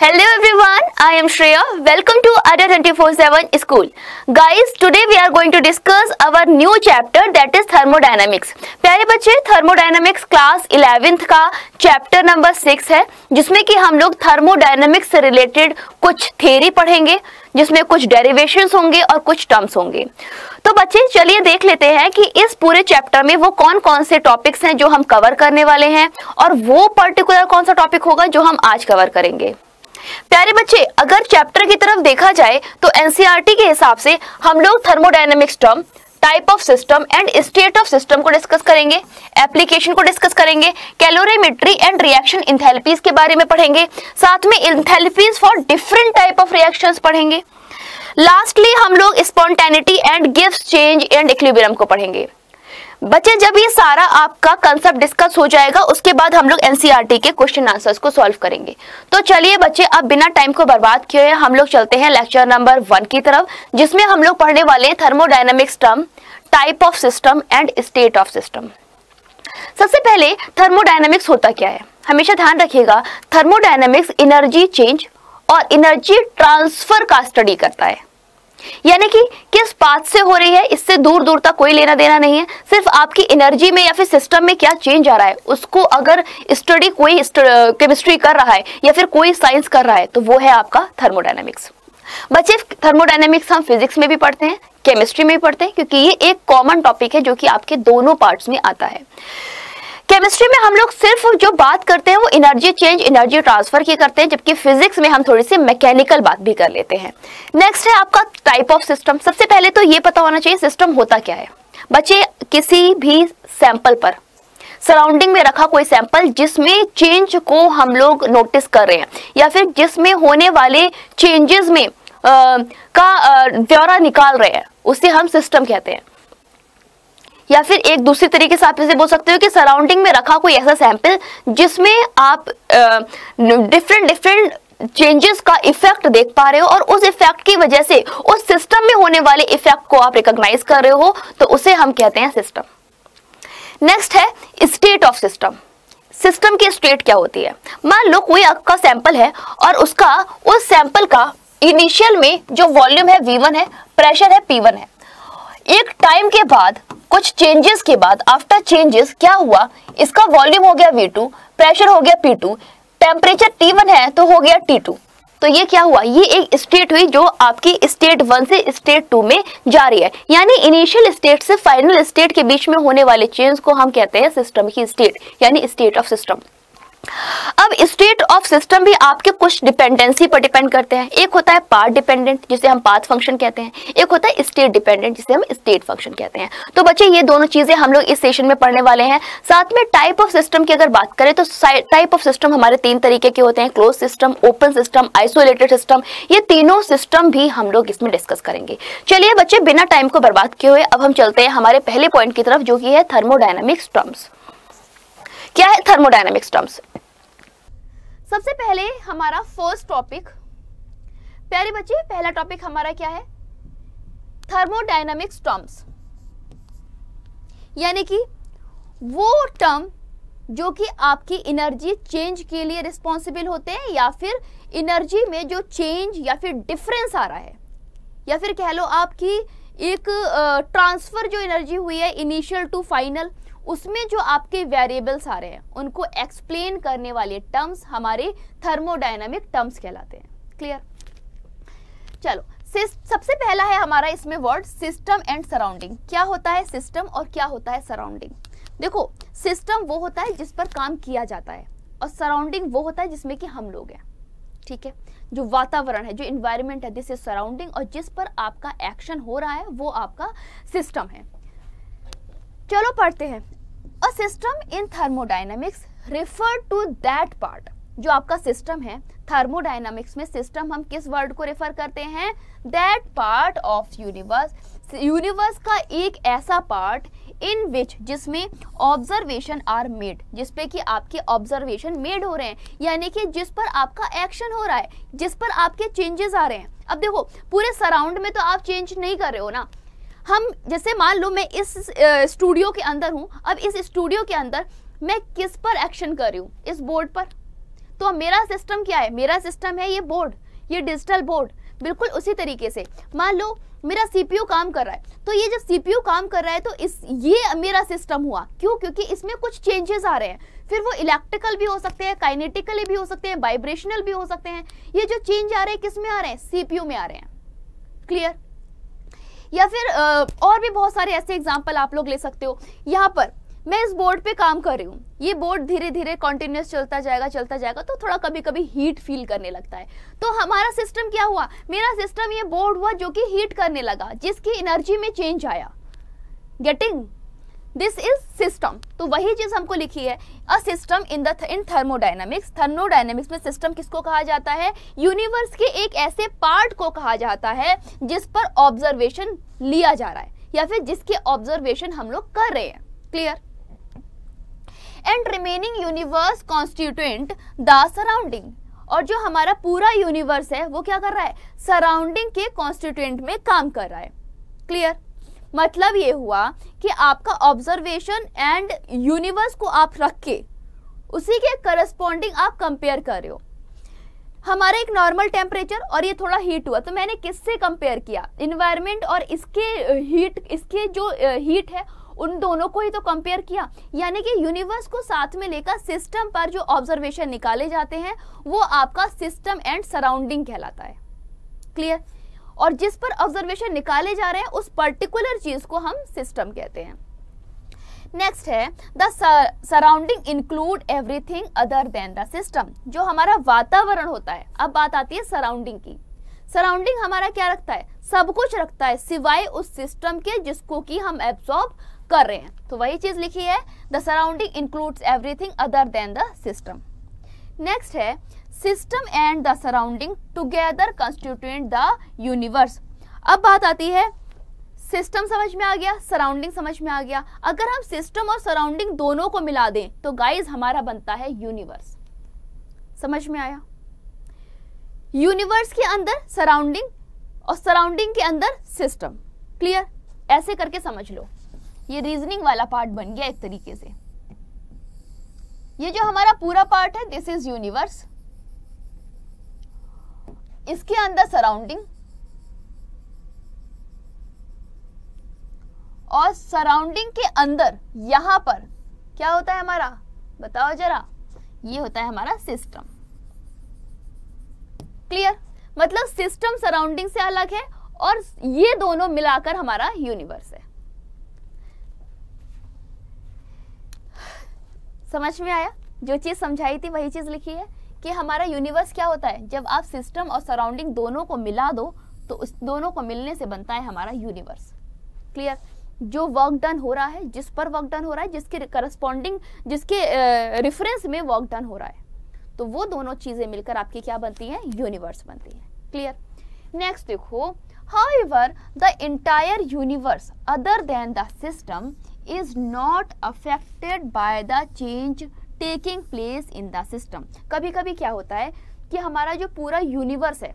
Hello everyone, I am Shreya. Welcome to Ada 24/7 School. Guys, today we are going to discuss our new chapter that is thermodynamics. प्यारे बच्चे thermodynamics class 11th का chapter number 6 है जिसमें कि हम लोग thermodynamics से related कुछ theory पढ़ेंगे जिसमें कुछ derivations होंगे और कुछ terms होंगे तो बच्चे चलिए देख लेते हैं कि इस पूरे चैप्टर में वो कौन कौन से टॉपिक्स हैं जो हम कवर करने वाले हैं और वो पर्टिकुलर कौन सा टॉपिक होगा जो हम आज कवर करेंगे प्यारे बच्चे अगर चैप्टर की तरफ देखा जाए तो एनसीईआरटी e के हिसाब से हम लोग thermodynamics term type of system and state of system को डिस्कस करेंगे एप्लीकेशन को डिस्कस करेंगे कैलोरीमेट्री एंड रिएक्शन इंथेलपीज के बारे में पढ़ेंगे साथ में enthalpies for different type of reaction पढ़ेंगे लास्टली हम लोग स्पॉन्टेनिटी एंड गिफ्ट चेंज एंड इक्लिबियम को पढ़ेंगे बच्चे जब ये सारा आपका कंसेप्ट डिस्कस हो जाएगा उसके बाद हम लोग एनसीईआरटी e के क्वेश्चन आंसर्स को सॉल्व करेंगे तो चलिए बच्चे अब बिना टाइम को बर्बाद किए हम लोग चलते हैं लेक्चर नंबर वन की तरफ जिसमें हम लोग पढ़ने वाले thermodynamics term type of system and state of system सबसे पहले थर्मोडाइनमिक्स होता क्या है हमेशा ध्यान रखिएगा थर्मोडाइनमिक्स एनर्जी चेंज और एनर्जी ट्रांसफर का स्टडी करता है यानी कि किस बात से हो रही है इससे दूर दूर तक कोई लेना देना नहीं है सिर्फ आपकी एनर्जी में या फिर सिस्टम में क्या चेंज आ रहा है उसको अगर स्टडी कोई केमिस्ट्री कर रहा है या फिर कोई साइंस कर रहा है तो वो है आपका थर्मोडाइनमिक्स बच्चे थर्मोडाइनमिक्स हम फिजिक्स में भी पढ़ते हैं केमिस्ट्री में भी पढ़ते हैं क्योंकि ये एक कॉमन टॉपिक है जो कि आपके दोनों पार्ट्स में आता है केमिस्ट्री में हम लोग सिर्फ जो बात करते हैं वो एनर्जी चेंज एनर्जी ट्रांसफर की करते हैं जबकि फिजिक्स में हम थोड़ी सी मैकेनिकल बात भी कर लेते हैं नेक्स्ट है आपका टाइप ऑफ सिस्टम सबसे पहले तो ये पता होना चाहिए सिस्टम होता क्या है बच्चे किसी भी सैंपल पर सराउंडिंग में रखा कोई सैंपल जिसमें चेंज को हम लोग नोटिस कर रहे हैं या फिर जिसमें होने वाले चेंजेस में आ, का ब्यौरा निकाल रहे हैं उसे हम सिस्टम कहते हैं या फिर एक दूसरी तरीके से आप इसे बोल सकते हो कि सराउंडिंग में रखा कोई ऐसा सैंपल जिसमें आप डिफरेंट डिफरेंट चेंजेस का इफेक्ट देख पा रहे हो और उस इफेक्ट की वजह से उस सिस्टम में होने वाले इफेक्ट को आप रिकॉग्नाइज कर रहे हो तो उसे हम कहते हैं सिस्टम नेक्स्ट है स्टेट ऑफ सिस्टम सिस्टम की स्टेट क्या होती है मान लो कोई आपका का सैंपल है और उसका उस सैंपल का इनिशियल में जो वॉल्यूम है V1 है प्रेशर है P1 है एक टाइम के बाद कुछ चेंजेस के बाद आफ्टर चेंजेस क्या हुआ इसका वॉल्यूम हो गया V2 प्रेशर हो गया पी टू टेम्परेचर T1 है तो हो गया T2 तो ये क्या हुआ ये एक स्टेट हुई जो आपकी स्टेट वन से स्टेट टू में जा रही है यानी इनिशियल स्टेट से फाइनल स्टेट के बीच में होने वाले चेंज को हम कहते हैं सिस्टम की स्टेट यानी स्टेट ऑफ सिस्टम अब स्टेट ऑफ सिस्टम भी आपके कुछ डिपेंडेंसी पर डिपेंड करते हैं एक होता है पार्ट डिपेंडेंट जिसे हम पाथ फंक्शन कहते हैं एक होता है स्टेट डिपेंडेंट जिसे हम स्टेट फंक्शन कहते हैं तो बच्चे ये दोनों चीजें हम लोग इस सेशन में पढ़ने वाले हैं साथ में टाइप ऑफ सिस्टम की अगर बात करें तो टाइप ऑफ सिस्टम हमारे तीन तरीके के होते हैं close system open system isolated system ये तीनों सिस्टम भी हम लोग इसमें डिस्कस करेंगे चलिए बच्चे बिना टाइम को बर्बाद किए हुए अब हम चलते हैं हमारे पहले पॉइंट की तरफ जो कि है थर्मोडाइनमिक्स टर्म्स क्या है थर्मोडाइनमिक्स टर्म्स सबसे पहले हमारा फर्स्ट टॉपिक प्यारे बच्चे पहला टॉपिक हमारा क्या है थर्मोडाइनमिक्स टर्म्स यानी कि वो टर्म जो कि आपकी एनर्जी चेंज के लिए रिस्पॉन्सिबल होते हैं या फिर एनर्जी में जो चेंज या फिर डिफरेंस आ रहा है या फिर कह लो आपकी एक ट्रांसफ़र जो एनर्जी हुई है इनिशियल टू फाइनल उसमें जो आपके वेरिएबल्स आ रहे हैं उनको एक्सप्लेन करने वाले टर्म्स हमारे थर्मोडाइनमिक टर्म्स कहलाते हैं क्लियर चलो सबसे पहला है हमारा इसमें वर्ड सिस्टम एंड सराउंडिंग क्या होता है सिस्टम और क्या होता है सराउंडिंग देखो सिस्टम वो होता है जिस पर काम किया जाता है और सराउंडिंग वो होता है जिसमें कि हम लोग हैं ठीक है जो वातावरण है जो इन्वायरमेंट है दिस इज सराउंडिंग और जिस पर आपका एक्शन हो रहा है वो आपका सिस्टम है चलो पढ़ते हैं a system in thermodynamics refer to that part जो आपका सिस्टम है थर्मोडाइनमिक्स में सिस्टम हम किस वर्ड को रेफर करते हैं that part of universe universe का एक ऐसा पार्ट इन विच जिसमें ऑब्जर्वेशन आर मेड जिस पे कि आपके ऑब्जर्वेशन मेड हो रहे हैं यानी कि जिस पर आपका एक्शन हो रहा है जिस पर आपके चेंजेस आ रहे हैं अब देखो पूरे सराउंड में तो आप चेंज नहीं कर रहे हो ना हम जैसे मान लो मैं इस स्टूडियो के अंदर हूँ अब इस स्टूडियो के अंदर मैं किस पर एक्शन कर रही हूँ इस बोर्ड पर तो मेरा सिस्टम क्या है मेरा सिस्टम है ये बोर्ड ये डिजिटल बोर्ड बिल्कुल उसी तरीके से मान लो मेरा सीपीयू काम कर रहा है तो ये जब सीपीयू काम कर रहा है तो इस ये मेरा सिस्टम हुआ क्यों क्योंकि इसमें कुछ चेंजेस आ रहे हैं फिर वो इलेक्ट्रिकल भी हो सकते हैं काइनेटिकली भी हो सकते हैं वाइब्रेशनल भी हो सकते हैं ये जो चेंज आ रहे हैं किस में आ रहे हैं सीपीयू में आ रहे हैं क्लियर या फिर और भी बहुत सारे ऐसे एग्जाम्पल आप लोग ले सकते हो यहाँ पर मैं इस बोर्ड पे काम कर रही हूँ ये बोर्ड धीरे धीरे कॉन्टिन्यूस चलता जाएगा चलता जाएगा तो थोड़ा कभी कभी हीट फील करने लगता है तो हमारा सिस्टम क्या हुआ मेरा सिस्टम ये बोर्ड हुआ जो कि हीट करने लगा जिसकी एनर्जी में चेंज आया गेटिंग दिस इज सिस्टम तो वही चीज हमको लिखी है a system in the in thermodynamics thermodynamics में सिस्टम किसको कहा जाता है यूनिवर्स के एक ऐसे पार्ट को कहा जाता है जिस पर ऑब्जर्वेशन लिया जा रहा है या फिर जिसके ऑब्जर्वेशन हम लोग कर रहे हैं clear and remaining universe constituent the surrounding और जो हमारा पूरा यूनिवर्स है वो क्या कर रहा है सराउंडिंग के कॉन्स्टिट्यूएंट में काम कर रहा है क्लियर मतलब ये हुआ कि आपका ऑब्जर्वेशन एंड यूनिवर्स को आप रख के उसी के करस्पॉन्डिंग आप कंपेयर कर रहे हो हमारा एक नॉर्मल टेम्परेचर और ये थोड़ा हीट हुआ तो मैंने किससे कंपेयर किया इन्वायरमेंट और इसके हीट इसके जो हीट है उन दोनों को ही तो कंपेयर किया यानी कि यूनिवर्स को साथ में लेकर सिस्टम पर जो ऑब्जर्वेशन निकाले जाते हैं वो आपका सिस्टम एंड सराउंडिंग कहलाता है क्लियर और जिस पर ऑब्जर्वेशन निकाले जा रहे हैं उस पर्टिकुलर चीज को हम सिस्टम कहते हैं नेक्स्ट है the surrounding include everything other than the system जो हमारा वातावरण होता है अब बात आती है सराउंडिंग की सराउंडिंग हमारा क्या रखता है सब कुछ रखता है सिवाय उस सिस्टम के जिसको कि हम एब्सॉर्ब कर रहे हैं तो वही चीज लिखी है the surrounding includes everything other than the system next है system and the surrounding together constituent the universe अब बात आती है सिस्टम समझ में आ गया सराउंडिंग समझ में आ गया अगर हम सिस्टम और सराउंडिंग दोनों को मिला दें तो गाइज हमारा बनता है यूनिवर्स समझ में आया यूनिवर्स के अंदर सराउंडिंग और सराउंडिंग के अंदर सिस्टम क्लियर ऐसे करके समझ लो ये रीजनिंग वाला पार्ट बन गया एक तरीके से ये जो हमारा पूरा पार्ट है दिस इज यूनिवर्स इसके अंदर सराउंडिंग और सराउंडिंग के अंदर यहां पर क्या होता है हमारा बताओ जरा ये होता है हमारा सिस्टम क्लियर मतलब सिस्टम सराउंडिंग से अलग है और ये दोनों मिलाकर हमारा यूनिवर्स है समझ में आया जो चीज समझाई थी वही चीज लिखी है कि हमारा यूनिवर्स क्या होता है जब आप सिस्टम और सराउंडिंग दोनों को मिला दो तो उस दोनों को मिलने से बनता है हमारा यूनिवर्स क्लियर जो वर्क डन हो रहा है जिस पर वर्क डन हो रहा है जिसके करस्पॉन्डिंग जिसके रिफरेंस में वर्क डन हो रहा है तो वो दोनों चीज़ें मिलकर आपकी क्या बनती हैं यूनिवर्स बनती है क्लियर नेक्स्ट देखो however the entire universe other than the system is not affected by the change taking place in the system कभी कभी क्या होता है कि हमारा जो पूरा यूनिवर्स है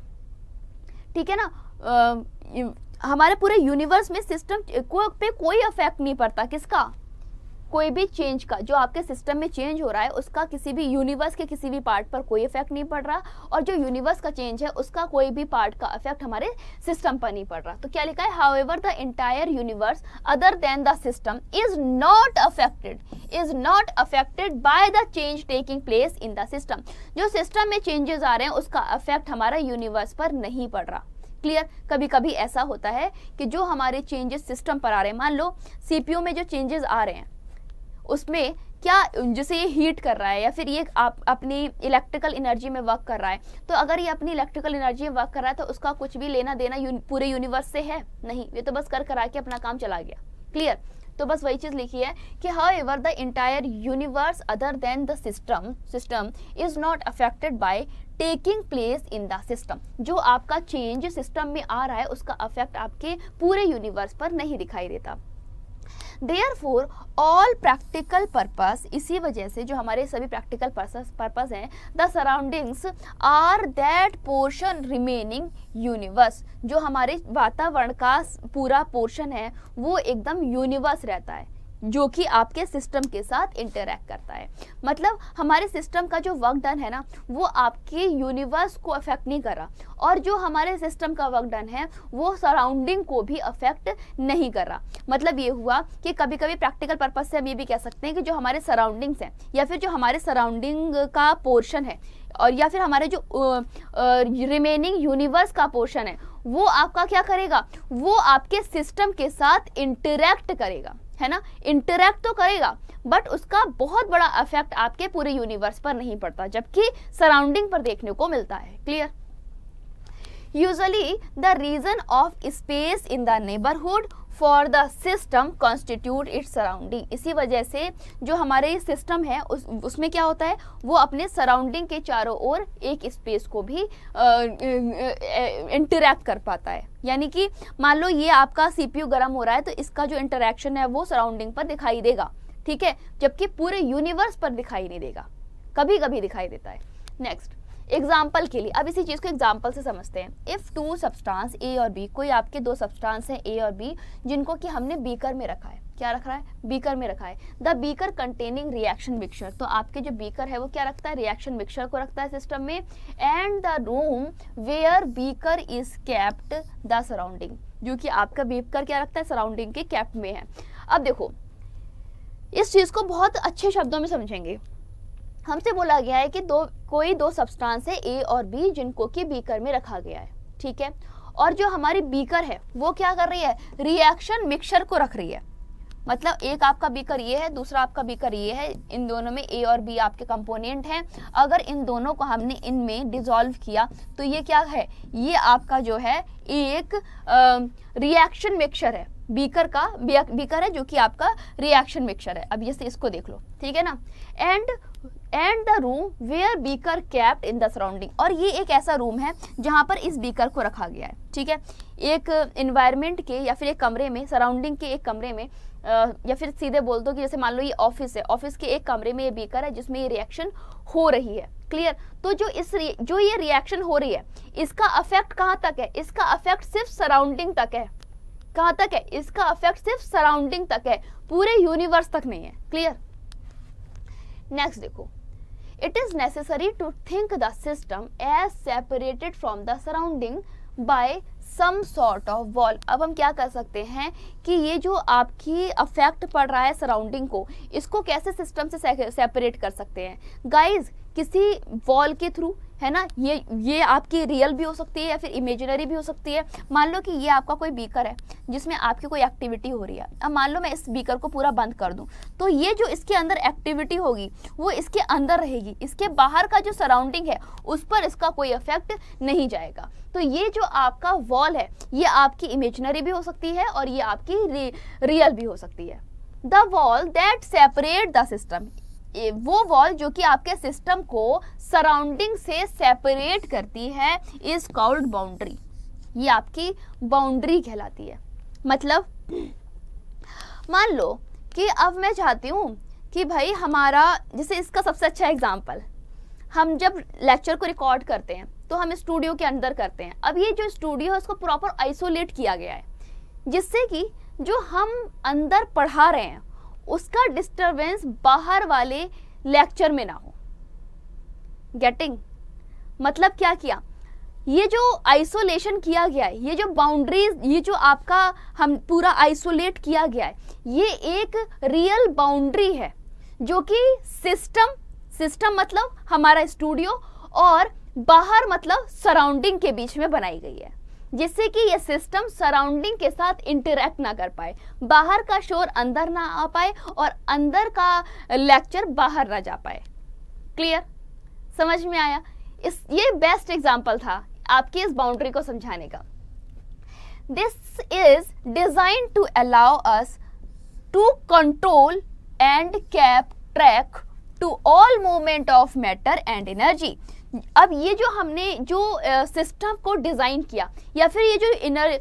ठीक है ना आ, हमारे पूरे यूनिवर्स में सिस्टम को पे कोई अफेक्ट नहीं पड़ता किसका कोई भी चेंज का जो आपके सिस्टम में चेंज हो रहा है उसका किसी भी यूनिवर्स के किसी भी पार्ट पर कोई इफेक्ट नहीं पड़ रहा और जो यूनिवर्स का चेंज है उसका कोई भी पार्ट का इफेक्ट हमारे सिस्टम पर नहीं पड़ रहा तो क्या लिखा है however the entire universe other than the system is not affected is not affected by the change taking place in the system जो सिस्टम में चेंजेस आ रहे हैं उसका इफेक्ट हमारा यूनिवर्स पर नहीं पड़ रहा क्लियर कभी कभी ऐसा होता है कि जो हमारे चेंजेस सिस्टम पर आ रहे हैं मान लो सीपीयू में जो चेंजेस आ रहे हैं उसमें क्या जैसे ये हीट कर रहा है या फिर ये आप अपनी इलेक्ट्रिकल एनर्जी में वर्क कर रहा है तो अगर ये अपनी इलेक्ट्रिकल एनर्जी में वर्क कर रहा है तो उसका कुछ भी लेना देना यू, पूरे यूनिवर्स से है नहीं ये तो बस कर करा के अपना काम चला गया क्लियर तो बस वही चीज़ लिखी है कि however the entire universe other than the system system is not affected by taking place in the system जो आपका चेंज सिस्टम में आ रहा है उसका अफेक्ट आपके पूरे यूनिवर्स पर नहीं दिखाई देता देयर ऑल प्रैक्टिकल पर्पस इसी वजह से जो हमारे सभी प्रैक्टिकल पर्पस हैं the surroundings are that portion remaining universe जो हमारे वातावरण का पूरा पोर्शन है वो एकदम यूनिवर्स रहता है जो कि आपके सिस्टम के साथ इंटरेक्ट करता है मतलब हमारे सिस्टम का जो वर्क डन है ना वो आपके यूनिवर्स को अफेक्ट नहीं कर रहा और जो हमारे सिस्टम का वर्क डन है वो सराउंडिंग को भी अफेक्ट नहीं कर रहा मतलब ये हुआ कि कभी कभी प्रैक्टिकल पर्पज से हम ये भी कह सकते हैं कि जो हमारे सराउंडिंग्स हैं या फिर जो हमारे सराउंडिंग का पोर्शन है और या फिर हमारे जो रिमेनिंग यूनिवर्स का पोर्शन है वो आपका क्या करेगा वो आपके सिस्टम के साथ इंटरेक्ट करेगा है ना इंटरेक्ट तो करेगा बट उसका बहुत बड़ा इफेक्ट आपके पूरे यूनिवर्स पर नहीं पड़ता जबकि सराउंडिंग पर देखने को मिलता है clear usually the region of space in the neighbourhood for the system constitute it surrounding इसी वजह से जो हमारे सिस्टम है उस उसमें क्या होता है वो अपने सराउंडिंग के चारों ओर एक स्पेस को भी इंटरेक्ट कर पाता है यानी कि मान लो ये आपका सीपीयू गर्म हो रहा है तो इसका जो इंटरेक्शन है वो सराउंडिंग पर दिखाई देगा ठीक है जबकि पूरे यूनिवर्स पर दिखाई नहीं देगा कभी कभी दिखाई देता है नेक्स्ट एग्जाम्पल के लिए अब इसी चीज़ को एग्जाम्पल से समझते हैं इफ़ टू सब्सटांस ए और बी कोई आपके दो सब्सटांस हैं ए और बी जिनको कि हमने बीकर में रखा है क्या रख रहा है बीकर में रखा है the beaker containing reaction mixture तो आपके जो बीकर है वो क्या रखता है रिएक्शन मिक्सचर को रखता है सिस्टम में and the room where beaker is kept the surrounding जो कि आपका बीकर क्या रखता है सराउंडिंग के कैप्ट में है अब देखो इस चीज़ को बहुत अच्छे शब्दों में समझेंगे हमसे बोला गया है कि दो कोई दो सब्सटेंस है ए और बी जिनको कि बीकर में रखा गया है ठीक है और जो हमारी बीकर है वो क्या कर रही है रिएक्शन मिक्सर को रख रही है मतलब एक आपका बीकर ये है दूसरा आपका बीकर ये है इन दोनों में ए और बी आपके कंपोनेंट हैं अगर इन दोनों को हमने इनमें डिजोल्व किया तो ये क्या है ये आपका जो है एक रिएक्शन मिक्सर है बीकर का बीकर है जो कि आपका रिएक्शन मिक्सर है अब ये से इसको देख लो ठीक है ना and and the room where beaker kept in the surrounding और ये एक ऐसा रूम है जहाँ पर इस बीकर को रखा गया है ठीक है एक इन्वायरमेंट के या फिर एक कमरे में सराउंडिंग के एक कमरे में या फिर सीधे बोल दो कि जैसे मान लो ये ऑफिस है ऑफिस के एक कमरे में ये बीकर है जिसमें ये रिएक्शन हो रही है क्लियर तो जो इस जो ये रिएक्शन हो रही है इसका अफेक्ट कहाँ तक है इसका अफेक्ट सिर्फ सराउंडिंग तक है कहाँ तक है इसका अफेक्ट सिर्फ सराउंडिंग तक है पूरे यूनिवर्स तक नहीं है क्लियर नेक्स्ट देखो it is necessary to think the system as separated from the surrounding by some sort of wall अब हम क्या कर सकते हैं कि ये जो आपकी अफेक्ट पड़ रहा है सराउंडिंग को इसको कैसे सिस्टम से सेपरेट कर सकते हैं गाइज किसी वॉल के थ्रू है ना ये ये आपकी रियल भी हो सकती है या फिर इमेजिनरी भी हो सकती है मान लो कि ये आपका कोई बीकर है जिसमें आपकी कोई एक्टिविटी हो रही है अब मान लो मैं इस बीकर को पूरा बंद कर दूँ तो ये जो इसके अंदर एक्टिविटी होगी वो इसके अंदर रहेगी इसके बाहर का जो सराउंडिंग है उस पर इसका कोई इफेक्ट नहीं जाएगा तो ये जो आपका वॉल है ये आपकी इमेजनरी भी हो सकती है और ये आपकी रियल भी हो सकती है the wall that separate the system वो वॉल जो कि आपके सिस्टम को सराउंडिंग से सेपरेट करती है इज कॉल्ड बाउंड्री ये आपकी बाउंड्री कहलाती है मतलब मान लो कि अब मैं चाहती हूँ कि भाई हमारा जैसे इसका सबसे अच्छा एग्जाम्पल हम जब लेक्चर को रिकॉर्ड करते हैं तो हम स्टूडियो के अंदर करते हैं अब ये जो स्टूडियो है उसको प्रॉपर आइसोलेट किया गया है जिससे कि जो हम अंदर पढ़ा रहे हैं उसका डिस्टरबेंस बाहर वाले लेक्चर में ना हो गेटिंग मतलब क्या किया ये जो आइसोलेशन किया गया है ये जो बाउंड्रीज ये जो आपका हम पूरा आइसोलेट किया गया है ये एक रियल बाउंड्री है जो कि सिस्टम सिस्टम मतलब हमारा स्टूडियो और बाहर मतलब सराउंडिंग के बीच में बनाई गई है जिससे कि ये सिस्टम सराउंडिंग के साथ इंटरेक्ट ना कर पाए बाहर का शोर अंदर ना आ पाए और अंदर का लेक्चर बाहर ना जा पाए क्लियर समझ में आया इस ये बेस्ट एग्जाम्पल था आपकी इस बाउंड्री को समझाने का this is design to allow us to control and keep track to all movement of matter and energy अब ये जो हमने जो सिस्टम को डिज़ाइन किया या फिर ये जो इनर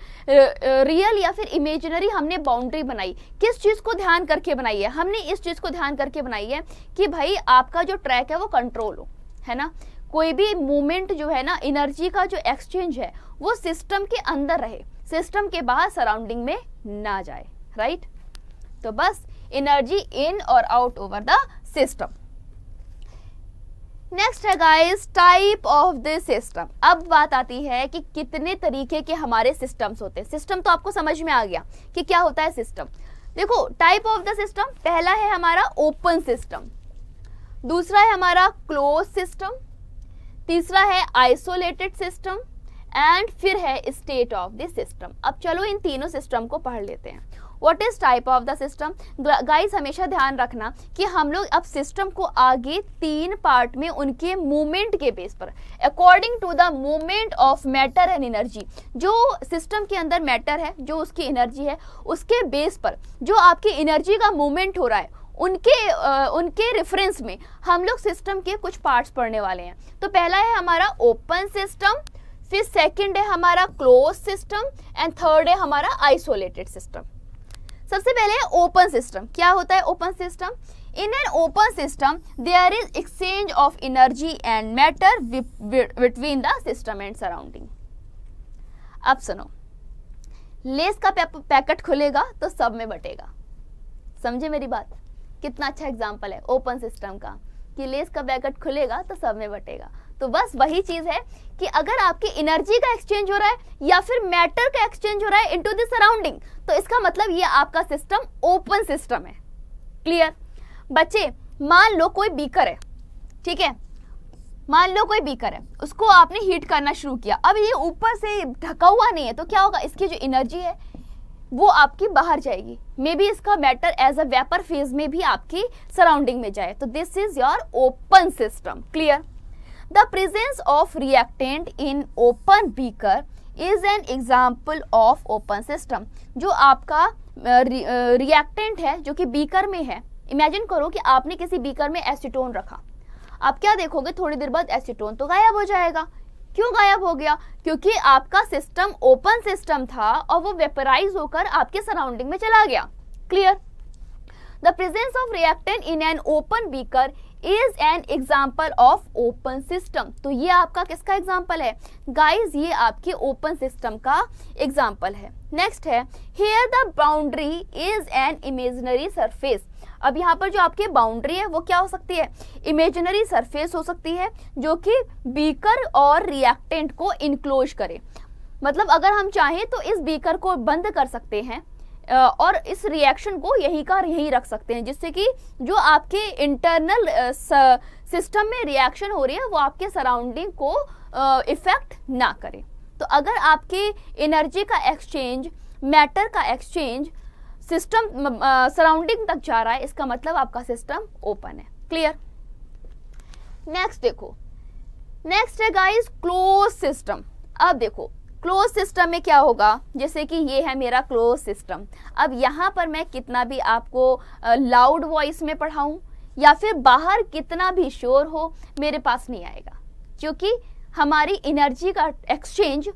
रियल या फिर इमेजिनरी हमने बाउंड्री बनाई किस चीज़ को ध्यान करके बनाई है हमने इस चीज़ को ध्यान करके बनाई है कि भाई आपका जो ट्रैक है वो कंट्रोल हो है ना कोई भी मूवमेंट जो है ना एनर्जी का जो एक्सचेंज है वो सिस्टम के अंदर रहे सिस्टम के बाहर सराउंडिंग में ना जाए राइट तो बस एनर्जी इन और out over the system next है guys type of the system अब बात आती है कि कितने तरीके के हमारे सिस्टम्स होते हैं सिस्टम तो आपको समझ में आ गया कि क्या होता है सिस्टम देखो टाइप ऑफ द सिस्टम पहला है हमारा ओपन सिस्टम दूसरा है हमारा क्लोज सिस्टम तीसरा है आइसोलेटेड सिस्टम एंड फिर है स्टेट ऑफ द सिस्टम अब चलो इन तीनों सिस्टम को पढ़ लेते हैं what is type of the system guys हमेशा ध्यान रखना कि हम लोग अब सिस्टम को आगे तीन पार्ट में उनके मूवमेंट के बेस पर according to the movement of matter and energy जो सिस्टम के अंदर मैटर है जो उसकी एनर्जी है उसके बेस पर जो आपकी एनर्जी का मूवमेंट हो रहा है उनके आ, उनके रेफरेंस में हम लोग सिस्टम के कुछ पार्ट्स पढ़ने वाले हैं तो पहला है हमारा ओपन सिस्टम फिर सेकंड है हमारा क्लोज सिस्टम एंड थर्ड है हमारा आइसोलेटेड सिस्टम सबसे पहले ओपन सिस्टम क्या होता है open system in an open system there is exchange of energy and matter between the system and surrounding अब सुनो लेस का पैकेट खुलेगा तो सब में बटेगा समझे मेरी बात कितना अच्छा एग्जाम्पल है ओपन सिस्टम का कि लेस का पैकेट खुलेगा तो सब में बटेगा तो बस वही चीज़ है कि अगर आपकी एनर्जी का एक्सचेंज हो रहा है या फिर मैटर का एक्सचेंज हो रहा है इनटू द सराउंडिंग तो इसका मतलब ये आपका सिस्टम ओपन सिस्टम है क्लियर बच्चे मान लो कोई बीकर है ठीक है मान लो कोई बीकर है उसको आपने हीट करना शुरू किया अब ये ऊपर से ढका हुआ नहीं है तो क्या होगा इसकी जो एनर्जी है वो आपकी बाहर जाएगी मे बी इसका matter as a vapour phase में भी आपकी सराउंडिंग में जाए तो this is your open system clear The presence of reactant in open beaker is an example of open system. जो आपका रिएक्टेंट है जो कि बीकर में है इमेजिन करो कि आपने किसी बीकर में एसीटोन रखा आप क्या देखोगे थोड़ी देर बाद एसीटोन तो गायब हो जाएगा क्यों गायब हो गया क्योंकि आपका सिस्टम ओपन सिस्टम था और वो वेपराइज होकर आपके सराउंडिंग में चला गया clear the presence of reactant in an open beaker is an example of open system तो ये आपका किसका एग्जाम्पल है गाइज ये आपके ओपन सिस्टम का एग्जाम्पल है नेक्स्ट है here the boundary is an imaginary surface अब यहाँ पर जो आपकी बाउंड्री है वो क्या हो सकती है इमेजनरी सरफेस हो सकती है जो कि बीकर और रिएक्टेंट को इनक्लोज करे मतलब अगर हम चाहें तो इस बीकर को बंद कर सकते हैं और इस रिएक्शन को यहीं का यहीं रख सकते हैं जिससे कि जो आपके इंटरनल सिस्टम में रिएक्शन हो रही है वो आपके सराउंडिंग को इफ़ेक्ट ना करे तो अगर आपके एनर्जी का एक्सचेंज मैटर का एक्सचेंज सिस्टम सराउंडिंग तक जा रहा है इसका मतलब आपका सिस्टम ओपन है क्लियर नेक्स्ट देखो नेक्स्ट है गाइस क्लोज सिस्टम अब देखो क्लोज सिस्टम में क्या होगा जैसे कि ये है मेरा क्लोज सिस्टम अब यहाँ पर मैं कितना भी आपको लाउड वॉइस में पढ़ाऊँ या फिर बाहर कितना भी शोर हो मेरे पास नहीं आएगा क्योंकि हमारी एनर्जी का एक्सचेंज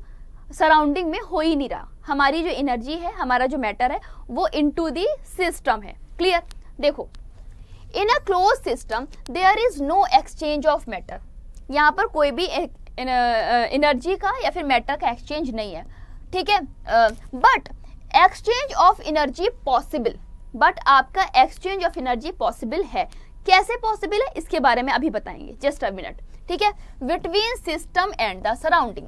सराउंडिंग में हो ही नहीं रहा हमारी जो एनर्जी है हमारा जो मैटर है वो इनटू दी सिस्टम है क्लियर देखो in a close system there is no exchange of matter यहाँ पर कोई भी एनर्जी का या फिर मैटर का एक्सचेंज नहीं है ठीक है but exchange of energy possible but आपका एक्सचेंज ऑफ एनर्जी पॉसिबल है कैसे पॉसिबल है इसके बारे में अभी बताएंगे जस्ट अ मिनट ठीक है between system and the surrounding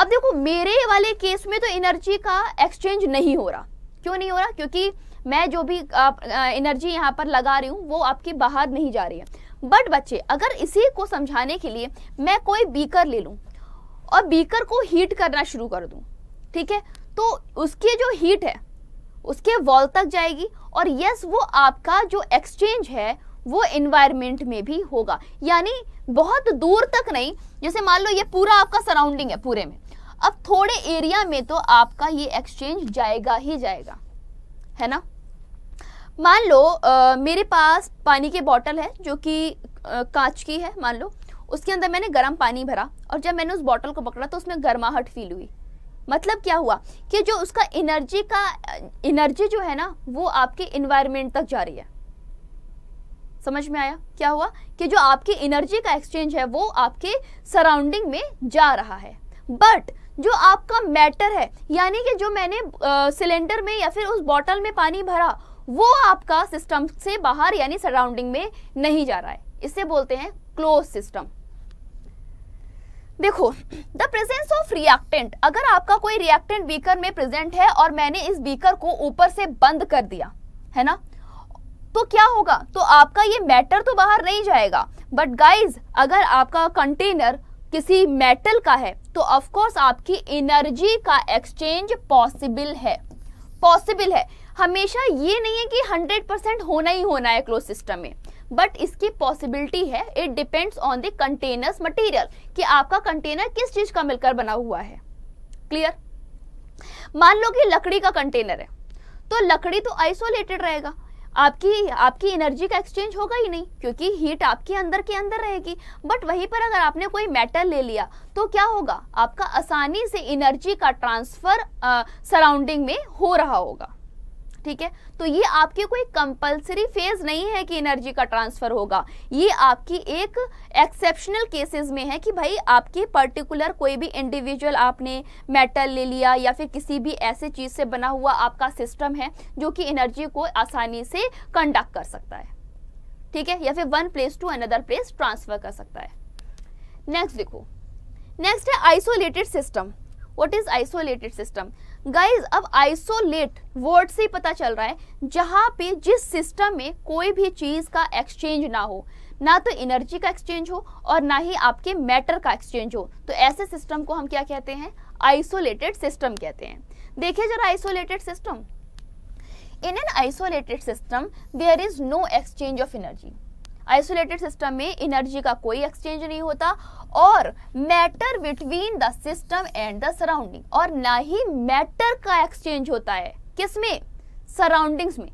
अब देखो मेरे वाले केस में तो एनर्जी का एक्सचेंज नहीं हो रहा क्यों नहीं हो रहा क्योंकि मैं जो भी आप एनर्जी यहाँ पर लगा रही हूँ वो आपकी बाहर नहीं जा रही है बट बच्चे अगर इसी को समझाने के लिए मैं कोई बीकर ले लूँ और बीकर को हीट करना शुरू कर दूँ ठीक है तो उसके जो हीट है उसके वॉल तक जाएगी और यस वो आपका जो एक्सचेंज है वो इन्वायरमेंट में भी होगा यानी बहुत दूर तक नहीं जैसे मान लो ये पूरा आपका सराउंडिंग है पूरे में अब थोड़े एरिया में तो आपका ये एक्सचेंज जाएगा ही जाएगा है ना मान लो आ, मेरे पास पानी की बॉटल है जो कि कांच की है मान लो उसके अंदर मैंने गर्म पानी भरा और जब मैंने उस बॉटल को पकड़ा तो उसमें गर्माहट फील हुई मतलब क्या हुआ कि जो उसका एनर्जी का एनर्जी जो है ना वो आपके इन्वायरमेंट तक जा रही है समझ में आया क्या हुआ कि जो आपकी एनर्जी का एक्सचेंज है वो आपके सराउंडिंग में जा रहा है बट जो आपका मैटर है यानी कि जो मैंने सिलेंडर में या फिर उस बॉटल में पानी भरा वो आपका सिस्टम से बाहर यानी सराउंडिंग में नहीं जा रहा है इसे बोलते हैं क्लोज सिस्टम देखो द प्रेजेंस ऑफ रिएक्टेंट अगर आपका कोई रिएक्टेंट बीकर में प्रेजेंट है और मैंने इस बीकर को ऊपर से बंद कर दिया है ना तो क्या होगा तो आपका ये मैटर तो बाहर नहीं जाएगा बट गाइज अगर आपका कंटेनर किसी मेटल का है तो ऑफकोर्स आपकी एनर्जी का एक्सचेंज पॉसिबल है पॉसिबल है हमेशा ये नहीं है कि 100 परसेंट होना ही होना है क्लोज सिस्टम में बट इसकी पॉसिबिलिटी है it depends on the containers material कि आपका कंटेनर किस चीज का मिलकर बना हुआ है क्लियर मान लो कि लकड़ी का कंटेनर है तो लकड़ी तो आइसोलेटेड रहेगा आपकी आपकी एनर्जी का एक्सचेंज होगा ही नहीं क्योंकि हीट आपके अंदर के अंदर रहेगी बट वहीं पर अगर आपने कोई मेटल ले लिया तो क्या होगा आपका आसानी से एनर्जी का ट्रांसफर सराउंडिंग में हो रहा होगा ठीक है तो ये आपके कोई कंपलसरी फेज नहीं है कि एनर्जी का ट्रांसफर होगा ये आपकी एक एक्सेप्शनल केसेस में है कि भाई आपकी पर्टिकुलर कोई भी इंडिविजुअल आपने मेटल ले लिया या फिर किसी भी ऐसे चीज से बना हुआ आपका सिस्टम है जो कि एनर्जी को आसानी से कंडक्ट कर सकता है ठीक है या फिर one place to another place transfer कर सकता है नेक्स्ट देखो नेक्स्ट है isolated system what is isolated system guys अब आइसोलेट वर्ड से ही पता चल रहा है जहाँ पे जिस सिस्टम में कोई भी चीज़ का एक्सचेंज ना हो ना तो एनर्जी का एक्सचेंज हो और ना ही आपके मैटर का एक्सचेंज हो तो ऐसे सिस्टम को हम क्या कहते हैं आइसोलेटेड सिस्टम कहते हैं देखिए जरा isolated system in an isolated system there is no exchange of energy isolated system में एनर्जी का कोई एक्सचेंज नहीं होता और matter between the system and the surrounding और ना ही मैटर का एक्सचेंज होता है किसमें सराउंडिंग्स में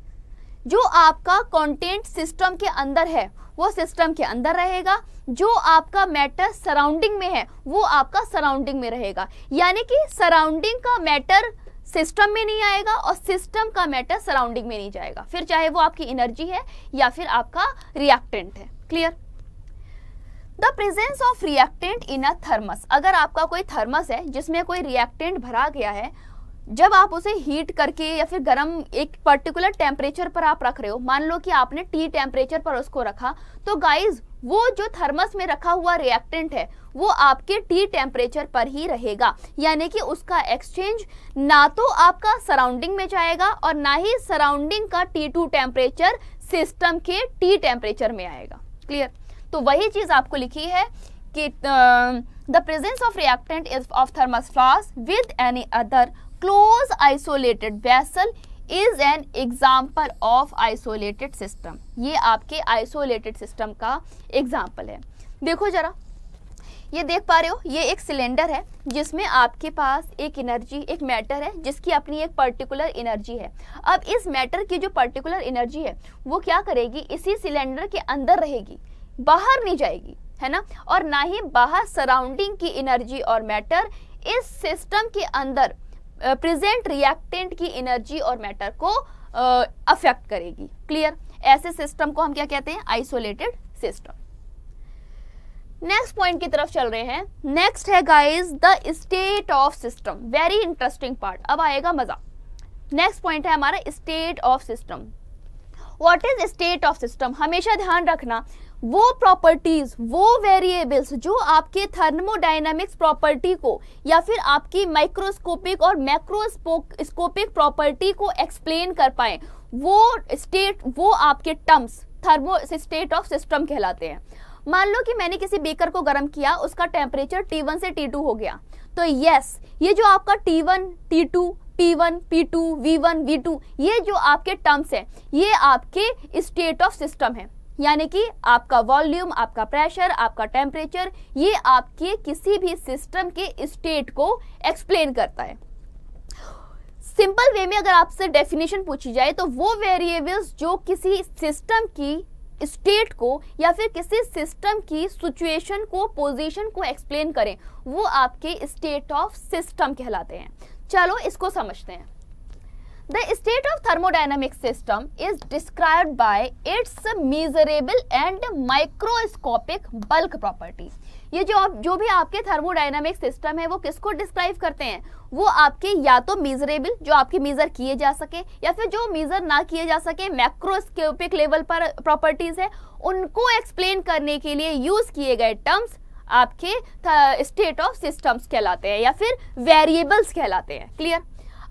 जो आपका कंटेंट सिस्टम के अंदर है वो सिस्टम के अंदर रहेगा जो आपका मैटर सराउंडिंग में है वो आपका सराउंडिंग में रहेगा यानी कि सराउंडिंग का मैटर सिस्टम में नहीं आएगा और सिस्टम का मैटर सराउंडिंग में नहीं जाएगा फिर चाहे वो आपकी एनर्जी है या फिर आपका रिएक्टेंट है clear the presence of reactant in a thermos अगर आपका कोई थर्मस है जिसमें कोई रिएक्टेंट भरा गया है जब आप उसे हीट करके या फिर गर्म एक पर्टिकुलर टेम्परेचर पर आप रख रहे हो मान लो कि आपने टी टेम्परेचर पर उसको रखा तो गाइज वो जो थर्मस में रखा हुआ रिएक्टेंट है वो आपके टी टेम्परेचर पर ही रहेगा यानी कि उसका एक्सचेंज ना तो आपका सराउंडिंग में जाएगा और ना ही सराउंडिंग का टी टू टेम्परेचर सिस्टम के टी टेम्परेचर में आएगा क्लियर तो वही चीज़ आपको लिखी है कि the presence of reactant is of thermos flask with any other close isolated vessel is an example of isolated system ये आपके आइसोलेटेड सिस्टम का एग्जाम्पल है देखो जरा ये देख पा रहे हो ये एक सिलेंडर है जिसमें आपके पास एक एनर्जी एक मैटर है जिसकी अपनी एक पर्टिकुलर एनर्जी है अब इस मैटर की जो पर्टिकुलर एनर्जी है वो क्या करेगी इसी सिलेंडर के अंदर रहेगी बाहर नहीं जाएगी है ना और ना ही बाहर सराउंडिंग की एनर्जी और मैटर इस सिस्टम के अंदर प्रेजेंट रिएक्टेंट की एनर्जी और मैटर को अफेक्ट करेगी क्लियर ऐसे सिस्टम को हम क्या कहते हैं आइसोलेटेड सिस्टम नेक्स्ट पॉइंट की तरफ चल रहे हैं नेक्स्ट है guys the state of system very interesting part अब आएगा मजा नेक्स्ट पॉइंट है हमारा state of system what is state of system हमेशा ध्यान रखना वो प्रॉपर्टीज वो वेरिएबल्स जो आपके थर्मोडाइनमिक्स प्रॉपर्टी को या फिर आपकी माइक्रोस्कोपिक और मैक्रोस्कोपिक प्रॉपर्टी को एक्सप्लेन कर पाए वो स्टेट वो आपके terms thermo state of system कहलाते हैं मान लो कि मैंने किसी बेकर को गर्म किया उसका टेम्परेचर T1 से T2 हो गया तो यस ये जो आपका T1, T2, P1, P2, V1, V2 ये जो आपके टर्म्स हैं ये आपके स्टेट ऑफ सिस्टम है यानी कि आपका वॉल्यूम आपका प्रेशर आपका टेम्परेचर ये आपके किसी भी सिस्टम के स्टेट को एक्सप्लेन करता है सिंपल वे में अगर आपसे डेफिनेशन पूछी जाए तो वो वेरिएबल्स जो किसी सिस्टम की स्टेट को या फिर किसी सिस्टम की सिचुएशन को पोजीशन को एक्सप्लेन करें वो आपके स्टेट ऑफ सिस्टम कहलाते हैं चलो इसको समझते हैं The state of thermodynamic system is described by its miserable and microscopic bulk property. ये जो आप जो भी आपके थर्मोडाइनमिक सिस्टम है वो किसको डिस्क्राइब करते हैं वो आपके या तो मीजरेबल जो आपके मीजर किए जा सके या फिर जो मीजर ना किए जा सके मैक्रोस्कोपिक लेवल पर प्रॉपर्टीज है उनको एक्सप्लेन करने के लिए यूज किए गए टर्म्स आपके स्टेट ऑफ सिस्टम्स कहलाते हैं या फिर वेरिएबल्स कहलाते हैं क्लियर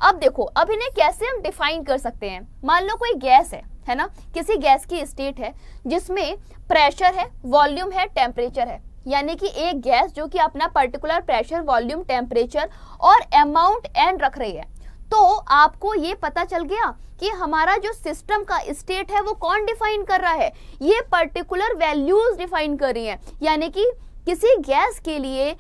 अब देखो अब इन्हें कैसे हम डिफाइन कर सकते हैं मान लो कोई गैस है है ना किसी गैस की स्टेट है जिसमें प्रेशर है वॉल्यूम है टेम्परेचर है यानी कि एक गैस जो कि अपना पर्टिकुलर प्रेशर वॉल्यूम टेम्परेचर और अमाउंट एंड रख रही है तो आपको ये पता चल गया कि हमारा जो सिस्टम का स्टेट है वो कौन डिफाइन कर रहा है ये पर्टिकुलर वैल्यूज डिफाइन कर रही है यानी कि किसी गैस के लिए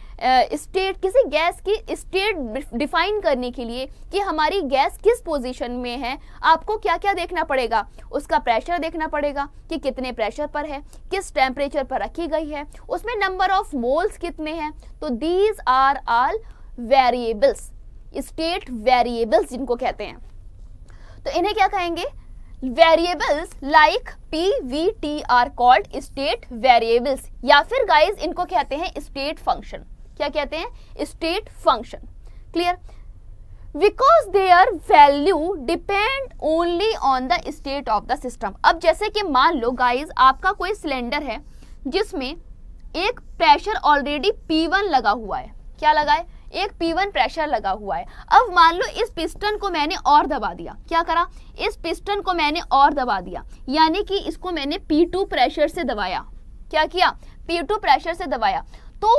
स्टेट किसी गैस की स्टेट डिफाइन करने के लिए कि हमारी गैस किस पोजीशन में है आपको क्या क्या देखना पड़ेगा उसका प्रेशर देखना पड़ेगा कि कितने प्रेशर पर है किस टेम्परेचर पर रखी गई है उसमें नंबर ऑफ मोल्स कितने हैं तो these are all variables state variables जिनको कहते हैं तो इन्हें क्या कहेंगे variables like P V T are called state variables या फिर गाइज इनको कहते हैं स्टेट फंक्शन क्या कहते हैं state function clear because their value depend only on the state of the system अब जैसे कि मान लो गाइज आपका कोई सिलेंडर है जिसमें एक प्रेशर ऑलरेडी P1 लगा हुआ है क्या लगा है एक P1 प्रेशर लगा हुआ है अब मान लो इस पिस्टन को मैंने और दबा दिया क्या करा इस पिस्टन को मैंने और दबा दिया यानी कि इसको मैंने P2 प्रेशर से दबाया क्या किया P2 प्रेशर से दबाया तो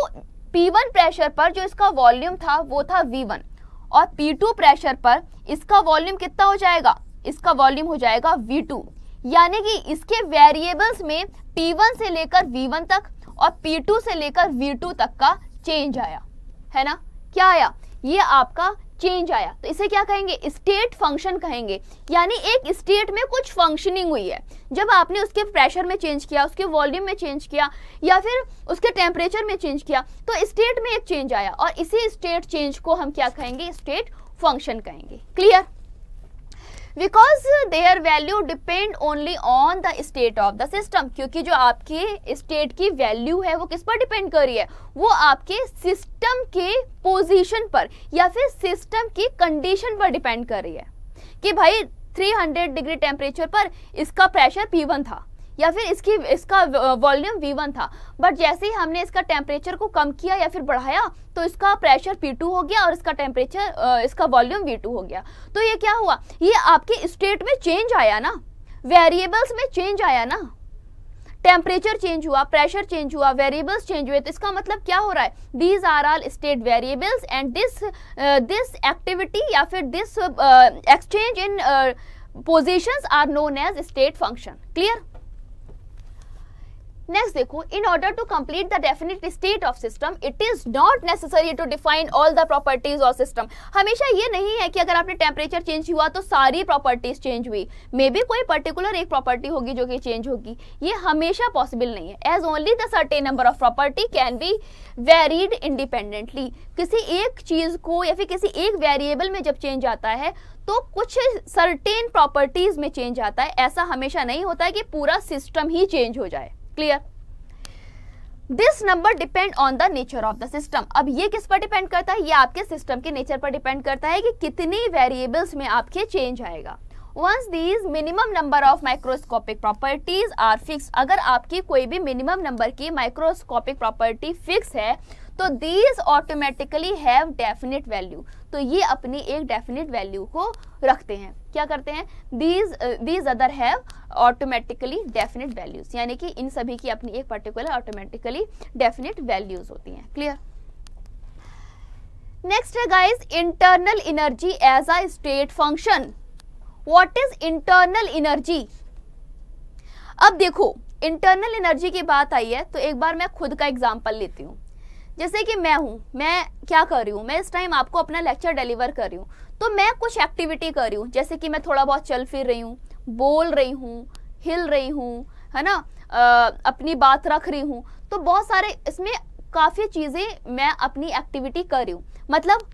P1 प्रेशर पर जो इसका वॉल्यूम था वो था V1 और P2 प्रेशर पर इसका वॉल्यूम कितना हो जाएगा इसका वॉल्यूम हो जाएगा V2 यानी कि इसके वेरिएबल्स में P1 से लेकर V1 तक और P2 से लेकर V2 तक का चेंज आया है ना क्या आया ये आपका चेंज आया तो इसे क्या कहेंगे स्टेट फंक्शन कहेंगे यानी एक स्टेट में कुछ फंक्शनिंग हुई है जब आपने उसके प्रेशर में चेंज किया उसके वॉल्यूम में चेंज किया या फिर उसके टेम्परेचर में चेंज किया तो स्टेट में एक चेंज आया और इसी स्टेट चेंज को हम क्या कहेंगे स्टेट फंक्शन कहेंगे clear because their value depend only on the state of the system क्योंकि जो आपकी स्टेट की वैल्यू है वो किस पर डिपेंड कर रही है वो आपके सिस्टम के पोजीशन पर या फिर सिस्टम की कंडीशन पर डिपेंड कर रही है कि भाई 300 डिग्री टेम्परेचर पर इसका प्रेशर P1 था या फिर इसकी इसका वॉल्यूम वी वन था बट जैसे ही हमने इसका टेम्परेचर को कम किया या फिर बढ़ाया तो इसका प्रेशर पी टू हो गया और इसका टेम्परेचर इसका वॉल्यूम वी टू हो गया तो ये क्या हुआ ये आपके स्टेट में चेंज आया ना वेरिएबल्स में चेंज आया ना टेम्परेचर चेंज हुआ प्रेशर चेंज हुआ वेरिएबल्स चेंज हुए तो इसका मतलब क्या हो रहा है these are all state variables and this this activity या फिर this exchange in positions are known as state function clear next देखो in order to complete the definite state of system it is not necessary to define all the properties of system हमेशा ये नहीं है कि अगर आपने temperature change हुआ तो सारी प्रॉपर्टीज चेंज हुई मे बी कोई पर्टिकुलर एक प्रॉपर्टी होगी जो कि चेंज होगी ये हमेशा पॉसिबल नहीं है as only the certain number of property can be varied independently किसी एक चीज को या फिर किसी एक वेरिएबल में जब चेंज आता है तो कुछ सर्टेन प्रॉपर्टीज में चेंज आता है ऐसा हमेशा नहीं होता है कि पूरा सिस्टम ही चेंज हो जाए clear this number depend on the nature of the system अब ये किस पर डिपेंड करता है ये आपके सिस्टम के नेचर पर डिपेंड करता है कि कितनी वेरिएबल्स में आपके चेंज आएगा once these minimum number of microscopic properties are fix अगर आपकी कोई भी मिनिमम नंबर की माइक्रोस्कोपिक प्रॉपर्टी फिक्स है तो these automatically have definite value तो ये अपनी एक डेफिनेट वैल्यू को रखते हैं क्या करते हैं these these other have automatically definite values यानी कि इन सभी की अपनी एक पर्टिकुलर ऑटोमेटिकली डेफिनेट वैल्यूज होती हैं क्लियर नेक्स्ट है guys internal energy as a state function what is internal energy अब देखो इंटरनल एनर्जी की बात आई है तो एक बार मैं खुद का एग्जांपल लेती हूँ जैसे कि मैं हूँ मैं क्या कर रही हूँ मैं इस टाइम आपको अपना लेक्चर डिलीवर कर रही हूँ तो मैं कुछ एक्टिविटी कर रही हूँ जैसे कि मैं थोड़ा बहुत चल फिर रही हूँ बोल रही हूँ हिल रही हूँ है ना आ, अपनी बात रख रही हूँ तो बहुत सारे इसमें काफ़ी चीज़ें मैं अपनी एक्टिविटी कर रही हूँ मतलब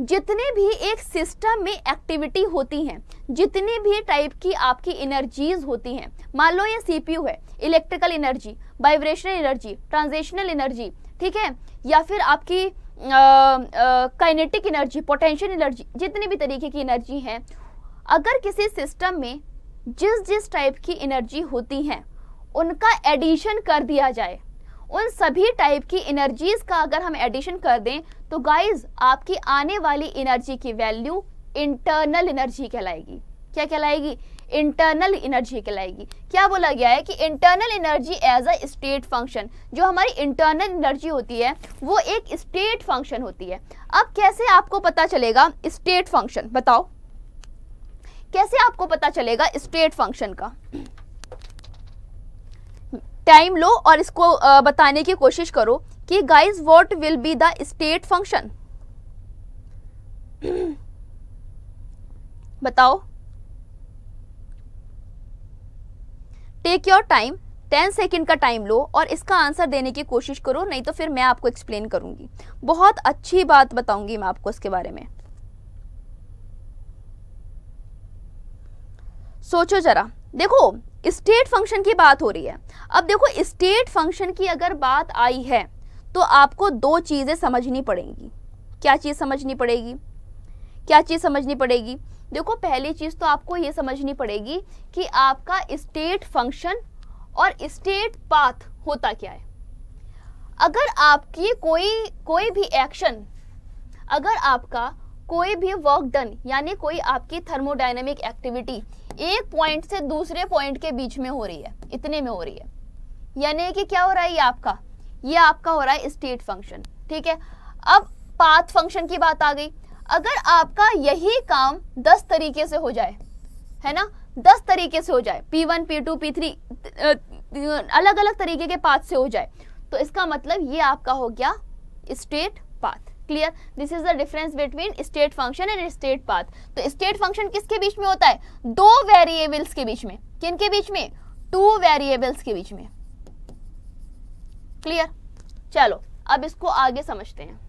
जितने भी एक सिस्टम में एक्टिविटी होती हैं जितनी भी टाइप की आपकी एनर्जीज होती हैं मान लो ये सीपीयू है electrical energy vibrational energy translational energy ठीक है या फिर आपकी काइनेटिक एनर्जी पोटेंशियल एनर्जी जितने भी तरीके की एनर्जी हैं अगर किसी सिस्टम में जिस जिस टाइप की एनर्जी होती हैं उनका एडिशन कर दिया जाए उन सभी टाइप की एनर्जीज़ का अगर हम एडिशन कर दें तो गाइज आपकी आने वाली एनर्जी की वैल्यू इंटरनल एनर्जी कहलाएगी क्या कहलाएगी इंटरनल एनर्जी कहलाएगी क्या बोला गया है कि internal energy as a state function जो हमारी इंटरनल एनर्जी होती है वो एक स्टेट फंक्शन होती है अब कैसे आपको पता चलेगा स्टेट फंक्शन बताओ कैसे आपको पता चलेगा स्टेट फंक्शन का टाइम लो और इसको बताने की कोशिश करो कि guys what will be the state function बताओ take your time ten second का टाइम लो और इसका आंसर देने की कोशिश करो नहीं तो फिर मैं आपको एक्सप्लेन करूंगी बहुत अच्छी बात बताऊंगी मैं आपको इसके बारे में सोचो जरा देखो स्टेट फंक्शन की बात हो रही है अब देखो स्टेट फंक्शन की अगर बात आई है तो आपको दो चीज़ें समझनी पड़ेंगी क्या चीज़ समझनी पड़ेगी क्या चीज़ समझनी पड़ेगी देखो पहली चीज़ तो आपको ये समझनी पड़ेगी कि आपका स्टेट फंक्शन और स्टेट पाथ होता क्या है अगर आपकी कोई कोई भी एक्शन अगर आपका कोई भी वर्क डन यानी कोई आपकी थर्मोडाइनमिक एक्टिविटी एक पॉइंट से दूसरे पॉइंट के बीच में हो रही है इतने में हो रही है यानी कि क्या हो रहा है ये आपका ये आपका हो रहा है स्टेट फंक्शन ठीक है अब पाथ फंक्शन की बात आ गई अगर आपका यही काम दस तरीके से हो जाए है ना दस तरीके से हो जाए P one P two P three अलग अलग तरीके के पाथ से हो जाए तो इसका मतलब ये आपका हो गया state path clear this is the difference between state function and state path तो स्टेट फंक्शन किसके बीच में होता है दो वेरिएबल्स के बीच में किन के बीच में टू वेरिएबल्स के बीच में क्लियर चलो अब इसको आगे समझते हैं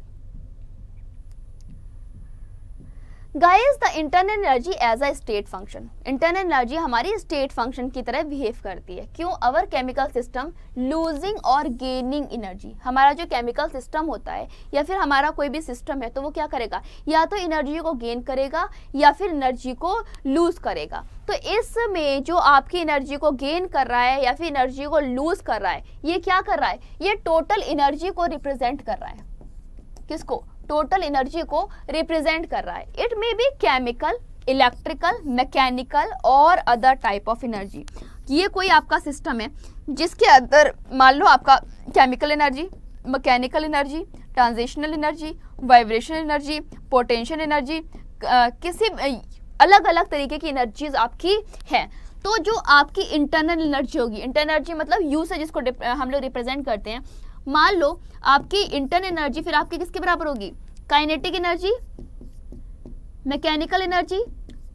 guys the internal energy as a state function internal energy हमारी स्टेट फंक्शन की तरह बिहेव करती है क्यों अवर केमिकल सिस्टम लूजिंग और गेनिंग एनर्जी हमारा जो केमिकल सिस्टम होता है या फिर हमारा कोई भी सिस्टम है तो वो क्या करेगा या तो एनर्जी को गेन करेगा या फिर एनर्जी को लूज करेगा तो इसमें जो आपकी एनर्जी को गेन कर रहा है या फिर एनर्जी को लूज कर रहा है ये क्या कर रहा है ये टोटल एनर्जी को रिप्रेजेंट कर रहा है किसको टोटल एनर्जी को रिप्रेजेंट कर रहा है it may be chemical electrical mechanical और अदर टाइप ऑफ एनर्जी ये कोई आपका सिस्टम है जिसके अंदर मान लो आपका chemical energy mechanical energy transitional energy vibration energy potential energy किसी अलग अलग तरीके की एनर्जीज आपकी हैं तो जो आपकी इंटरनल एनर्जी होगी इंटरनल एनर्जी मतलब यू से जिसको हम लोग रिप्रेजेंट करते हैं मान लो आपकी इंटरन एनर्जी फिर आपकी किसके बराबर होगी kinetic energy mechanical energy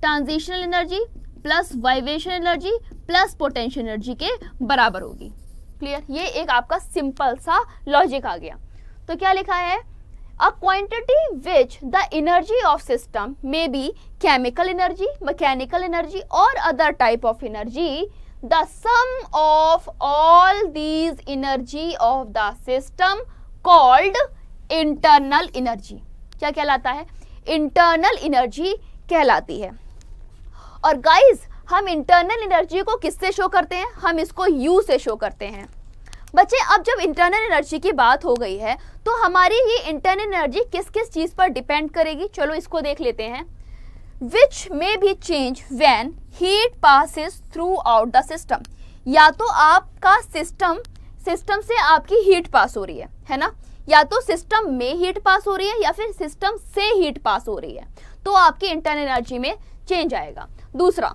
transitional energy plus vibration energy plus potential energy के बराबर होगी क्लियर ये एक आपका सिंपल सा लॉजिक आ गया तो क्या लिखा है a quantity which the energy of system may be chemical energy mechanical energy और other type of energy the sum of all these energy of the system called internal energy क्या कहलाता है internal energy कहलाती है और guys हम internal energy को किससे शो करते हैं हम इसको यू से शो करते हैं बच्चे अब जब इंटरनल एनर्जी की बात हो गई है तो हमारी ये इंटरनल एनर्जी किस किस चीज़ पर डिपेंड करेगी चलो इसको देख लेते हैं which may be change when heat passes throughout the system या तो आपका सिस्टम सिस्टम से आपकी हीट पास हो रही है है ना या तो सिस्टम में हीट पास हो रही है या फिर सिस्टम से हीट पास हो रही है तो आपकी इंटरनल एनर्जी में चेंज आएगा दूसरा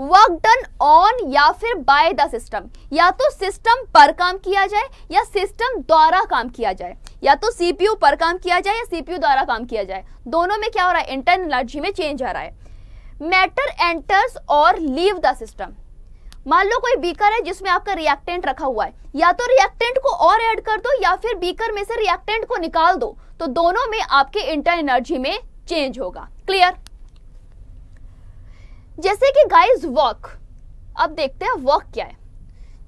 वर्क डन ऑन या फिर बाय द सिस्टम या तो सिस्टम पर काम किया जाए या सिस्टम द्वारा काम किया जाए या तो सीपीयू पर काम किया जाए या सीपीयू द्वारा काम किया जाए दोनों में क्या हो रहा है इंटरनल एनर्जी में चेंज आ रहा है मैटर एंटर्स और लीव द सिस्टम मान लो कोई बीकर है जिसमें आपका रिएक्टेंट रखा हुआ है या तो रिएक्टेंट को और ऐड कर दो या फिर बीकर में से रिएक्टेंट को निकाल दो तो दोनों में आपके इंटर एनर्जी में चेंज होगा क्लियर जैसे कि गाइस वर्क अब देखते हैं वर्क क्या है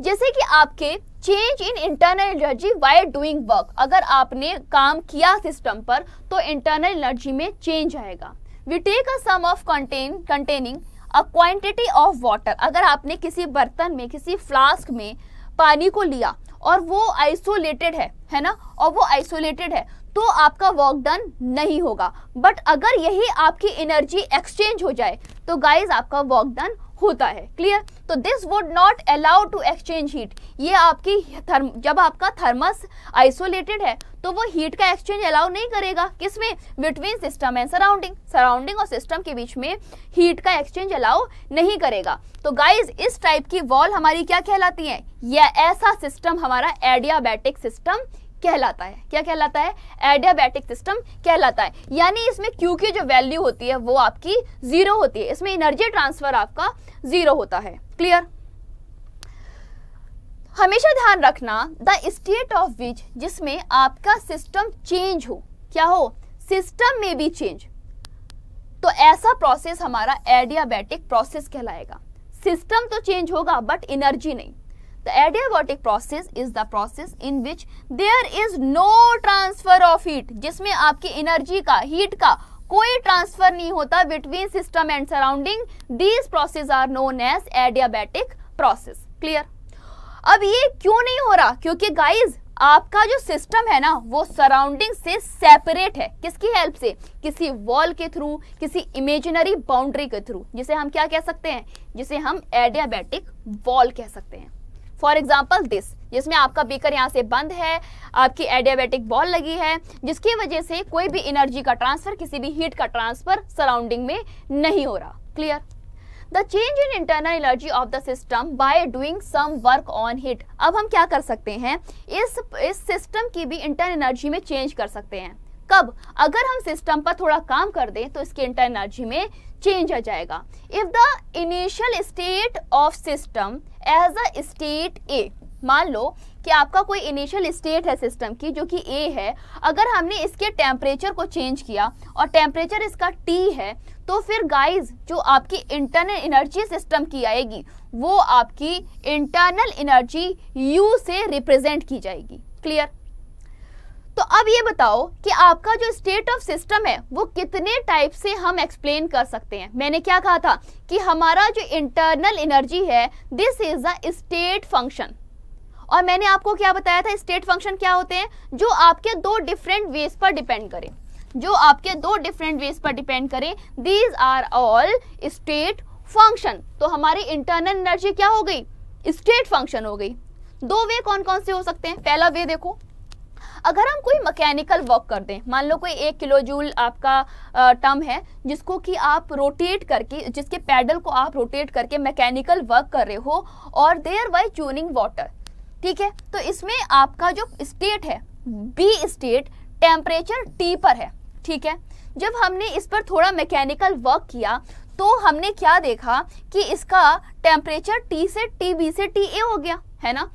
जैसे कि आपके change in internal energy by doing work अगर आपने काम किया सिस्टम पर तो इंटरनल एनर्जी में चेंज आएगा we take a sum of contain containing a quantity of water अगर आपने किसी बर्तन में किसी फ्लास्क में पानी को लिया और वो आइसोलेटेड है है ना और वो आइसोलेटेड है तो आपका वर्क डन नहीं होगा बट अगर यही आपकी एनर्जी एक्सचेंज हो जाए तो गाइज आपका वर्क डन होता है क्लियर तो this would not allow to exchange heat ये आपकी थर्म जब आपका थर्मस आइसोलेटेड है तो वो हीट का एक्सचेंज अलाउ नहीं करेगा किस में between system and surrounding surrounding और सिस्टम के बीच में हीट का एक्सचेंज अलाउ नहीं करेगा तो गाइज इस टाइप की वॉल हमारी क्या कहलाती है यह ऐसा सिस्टम हमारा एडियाबैटिक सिस्टम कहलाता है क्या कहलाता है एडियाबैटिक सिस्टम कहलाता है यानी इसमें क्यू की जो वैल्यू होती है वो आपकी जीरो होती है इसमें एनर्जी ट्रांसफर आपका जीरो होता है क्लियर हमेशा ध्यान रखना द स्टेट ऑफ विच जिसमें आपका सिस्टम चेंज हो क्या हो सिस्टम में भी चेंज तो ऐसा प्रोसेस हमारा एडियाबैटिक प्रोसेस कहलाएगा सिस्टम तो चेंज होगा बट एनर्जी नहीं The adiabatic process is the process in which there is no transfer of heat जिसमें आपकी एनर्जी का हीट का कोई ट्रांसफर नहीं होता between system and surrounding these process are known as adiabatic process clear अब ये क्यों नहीं हो रहा क्योंकि गाइज आपका जो सिस्टम है ना वो सराउंडिंग से सेपरेट है किसकी हेल्प से किसी वॉल के थ्रू किसी इमेजिनरी बाउंड्री के थ्रू जिसे हम क्या कह सकते हैं जिसे हम एडियाबैटिक वॉल कह सकते हैं फॉर एग्जाम्पल दिस जिसमें आपका बीकर यहाँ से बंद है आपकी एडियाबेटिक बॉल लगी है जिसकी वजह से कोई भी एनर्जी का ट्रांसफर किसी भी हीट का ट्रांसफर सराउंडिंग में नहीं हो रहा clear the change in internal energy of the system by doing some work on heat अब हम क्या कर सकते हैं इस इस सिस्टम की भी इंटरनल एनर्जी में चेंज कर सकते हैं कब अगर हम सिस्टम पर थोड़ा काम कर दें तो इसकी इंटरनल एनर्जी में चेंज आ जाएगा if the initial state of system as a state A मान लो कि आपका कोई इनिशियल स्टेट है सिस्टम की जो कि ए है अगर हमने इसके टेम्परेचर को चेंज किया और टेम्परेचर इसका टी है तो फिर गाइस जो आपकी इंटरनल एनर्जी सिस्टम की आएगी वो आपकी इंटरनल एनर्जी यू से रिप्रेजेंट की जाएगी क्लियर तो अब ये बताओ कि आपका जो स्टेट ऑफ सिस्टम है वो कितने टाइप से हम एक्सप्लेन कर सकते हैं मैंने क्या कहा था कि हमारा जो इंटरनल एनर्जी है this is a state function और मैंने आपको क्या बताया था स्टेट फंक्शन क्या होते हैं जो आपके दो डिफरेंट वेज पर डिपेंड करें जो आपके दो डिफरेंट वेज पर डिपेंड करें these are all state function तो हमारी इंटरनल एनर्जी क्या हो गई स्टेट फंक्शन हो गई दो वे कौन कौन से हो सकते हैं पहला वे देखो अगर हम कोई मैकेनिकल वर्क कर दें मान लो कोई एक किलो जूल आपका टर्म है जिसको कि आप रोटेट करके जिसके पैडल को आप रोटेट करके मैकेनिकल वर्क कर रहे हो और देयर वाई चूनिंग वाटर ठीक है तो इसमें आपका जो स्टेट है बी स्टेट टेम्परेचर टी पर है ठीक है जब हमने इस पर थोड़ा मैकेनिकल वर्क किया तो हमने क्या देखा कि इसका टेम्परेचर टी से टी बी से टी ए हो गया है ना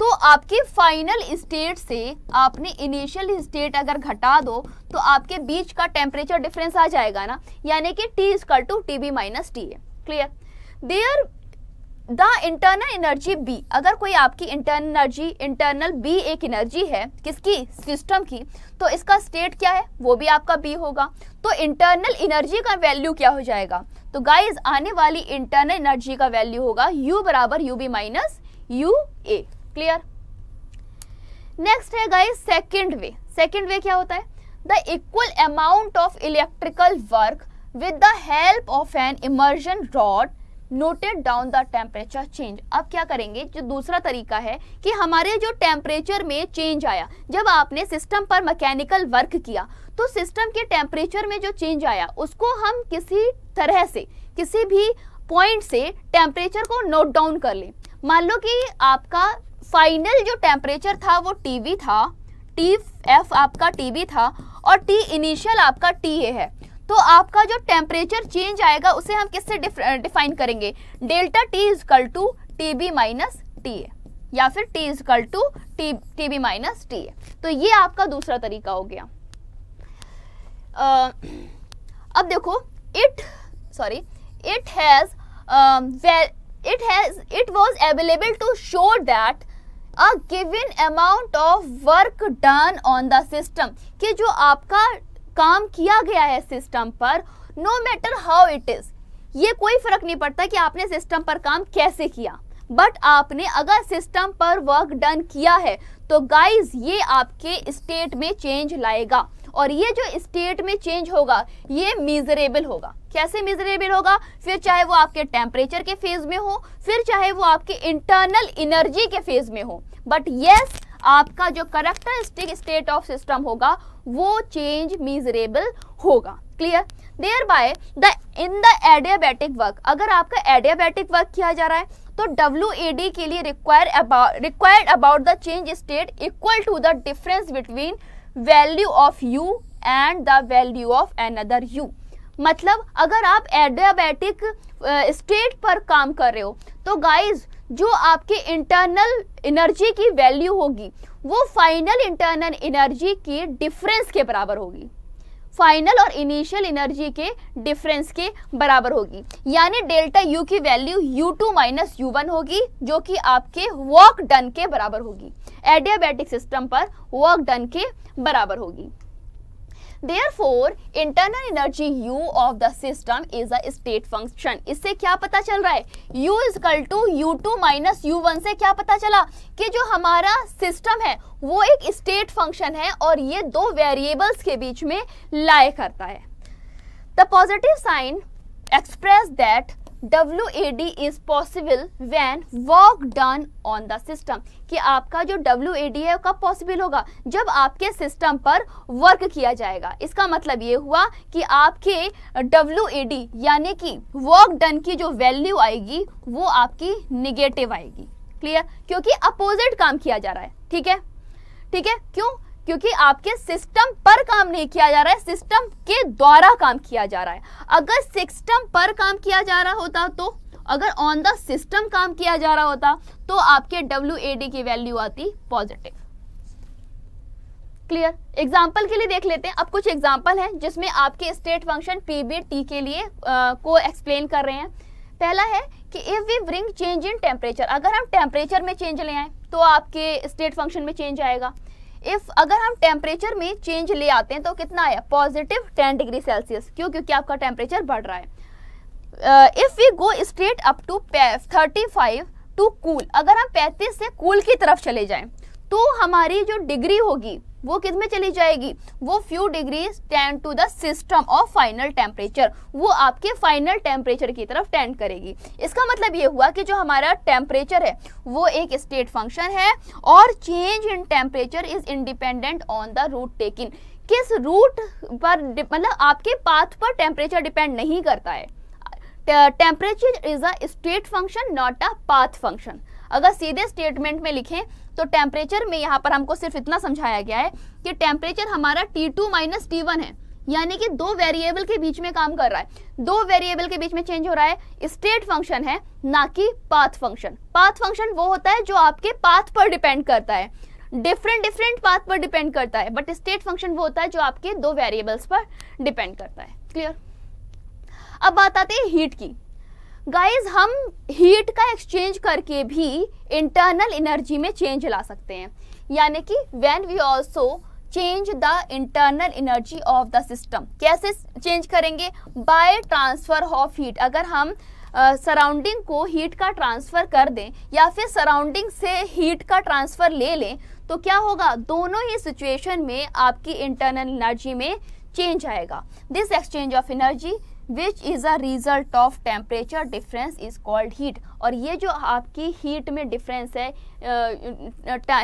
तो आपके फाइनल स्टेट से आपने इनिशियल स्टेट अगर घटा दो तो आपके बीच का टेम्परेचर डिफरेंस आ जाएगा ना यानी कि T is equal to T B minus T A clear there the internal energy B अगर कोई आपकी इंटरनल एनर्जी इंटरनल बी एक एनर्जी है किसकी सिस्टम की तो इसका स्टेट क्या है वो भी आपका बी होगा तो इंटरनल एनर्जी का वैल्यू क्या हो जाएगा तो गाइज आने वाली इंटरनल एनर्जी का वैल्यू होगा यू बराबर U B minus U A clear next है guys second way second way क्या होता है the equal amount of electrical work with the help of an immersion rod noted down the temperature change अब क्या करेंगे जो दूसरा तरीका है कि हमारे जो टेम्परेचर में चेंज आया जब आपने सिस्टम पर मैकेनिकल वर्क किया तो सिस्टम के टेम्परेचर में जो चेंज आया उसको हम किसी तरह से किसी भी पॉइंट से टेम्परेचर को नोट डाउन कर लें मान लो कि आपका फाइनल जो टेम्परेचर था वो टीवी था टी एफ आपका टीवी था और टी इनिशियल आपका टी ए है तो आपका जो टेम्परेचर चेंज आएगा उसे हम किससे डिफाइन करेंगे delta T is equal to T B minus T A या फिर T is equal to T T B minus T A तो ये आपका दूसरा तरीका हो गया uh, अब देखो it sorry it has it has it was available to show that a given amount of work done on the system कि जो आपका काम किया गया है सिस्टम पर no matter how it is ये कोई फर्क नहीं पड़ता कि आपने सिस्टम पर काम कैसे किया बट आपने अगर सिस्टम पर वर्क डन किया है तो गाइज ये आपके स्टेट में चेंज लाएगा और ये जो स्टेट में चेंज होगा ये मीजरेबल होगा कैसे मिजरेबल होगा फिर चाहे वो आपके टेम्परेचर के फेज में हो फिर चाहे वो आपके इंटरनल एनर्जी के फेज में हो बट यस yes, आपका जो करेक्टरिस्टिक स्टेट ऑफ सिस्टम होगा वो चेंज मिजरेबल होगा clear thereby the in the adiabatic work अगर आपका एडियाबैटिक वर्क किया जा रहा है तो डब्ल्यू के लिए require about required about the change state equal to the difference between value of U and the value of another U मतलब अगर आप एडियाबैटिक स्टेट पर काम कर रहे हो तो गाइज जो आपके इंटरनल एनर्जी की वैल्यू होगी वो फाइनल इंटरनल एनर्जी की डिफरेंस के बराबर होगी फाइनल और इनिशियल एनर्जी के डिफरेंस के बराबर होगी यानी डेल्टा यू की value U two minus U one होगी जो कि आपके वर्क डन के बराबर होगी एडियाबैटिक सिस्टम पर वर्क डन के बराबर होगी therefore internal energy U of the system is a state function इससे क्या पता चल रहा है u equal to U two minus U one से क्या पता चला कि जो हमारा सिस्टम है वो एक स्टेट फंक्शन है और ये दो वेरिएबल्स के बीच में लाए करता है the positive sign express that W A D is possible when work done on the system कि आपका जो डब्ल्यू ए डी है कब पॉसिबल होगा जब आपके सिस्टम पर वर्क किया जाएगा इसका मतलब ये हुआ कि आपके डब्ल्यू ए डी यानी कि वर्क डन की जो वैल्यू आएगी वो आपकी निगेटिव आएगी क्लियर क्योंकि अपोजिट काम किया जा रहा है ठीक है ठीक है क्यों क्योंकि आपके सिस्टम पर काम नहीं किया जा रहा है सिस्टम के द्वारा काम किया जा रहा है अगर सिस्टम पर काम किया जा रहा होता तो अगर ऑन द सिस्टम काम किया जा रहा होता तो आपके डब्ल्यू की वैल्यू आती पॉजिटिव क्लियर एग्जाम्पल के लिए देख लेते हैं अब कुछ एग्जाम्पल हैं जिसमें आपके state function P B T के लिए आ, को एक्सप्लेन कर रहे हैं पहला है कि if we bring change in temperature अगर हम टेम्परेचर में चेंज ले आए तो आपके स्टेट फंक्शन में चेंज आएगा इफ अगर हम टेम्परेचर में चेंज ले आते हैं तो कितना आया पॉजिटिव टेन डिग्री सेल्सियस क्यों क्योंकि आपका टेम्परेचर बढ़ रहा है if we go straight up to thirty five to cool अगर हम पैंतीस से कूल की तरफ चले जाएं तो हमारी जो डिग्री होगी वो किस में चली जाएगी वो few degree tend to the system of final temperature वो आपके फाइनल टेम्परेचर की तरफ टेंड करेगी इसका मतलब ये हुआ कि जो हमारा टेम्परेचर है वो एक स्टेट फंक्शन है और change in temperature is independent on the route taking किस रूट पर मतलब आपके पाथ पर टेम्परेचर डिपेंड नहीं करता है temperature is a state function not a path function अगर सीधे स्टेटमेंट में लिखें तो टेम्परेचर में यहाँ पर हमको सिर्फ इतना समझाया गया है कि टेम्परेचर हमारा T two minus T one है यानी कि दो वेरिएबल के बीच में काम कर रहा है दो वेरिएबल के बीच में चेंज हो रहा है स्टेट फंक्शन है ना कि पाथ फंक्शन पाथ फंक्शन वो होता है जो आपके पाथ पर डिपेंड करता है डिफरेंट डिफरेंट पाथ पर डिपेंड करता है बट स्टेट फंक्शन वो होता है जो आपके दो वेरिएबल्स पर डिपेंड करता है क्लियर अब बात आती है हीट की गाइज हम हीट का एक्सचेंज करके भी इंटरनल एनर्जी में चेंज ला सकते हैं यानी कि when we also change the internal energy of the system कैसे चेंज करेंगे बाय ट्रांसफर ऑफ हीट अगर हम सराउंडिंग uh, को हीट का ट्रांसफ़र कर दें या फिर सराउंडिंग से हीट का ट्रांसफ़र ले लें तो क्या होगा दोनों ही सिचुएशन में आपकी इंटरनल एनर्जी में चेंज आएगा this exchange of energy which is a result of temperature difference is called heat और ये जो आपकी हीट में डिफरेंस है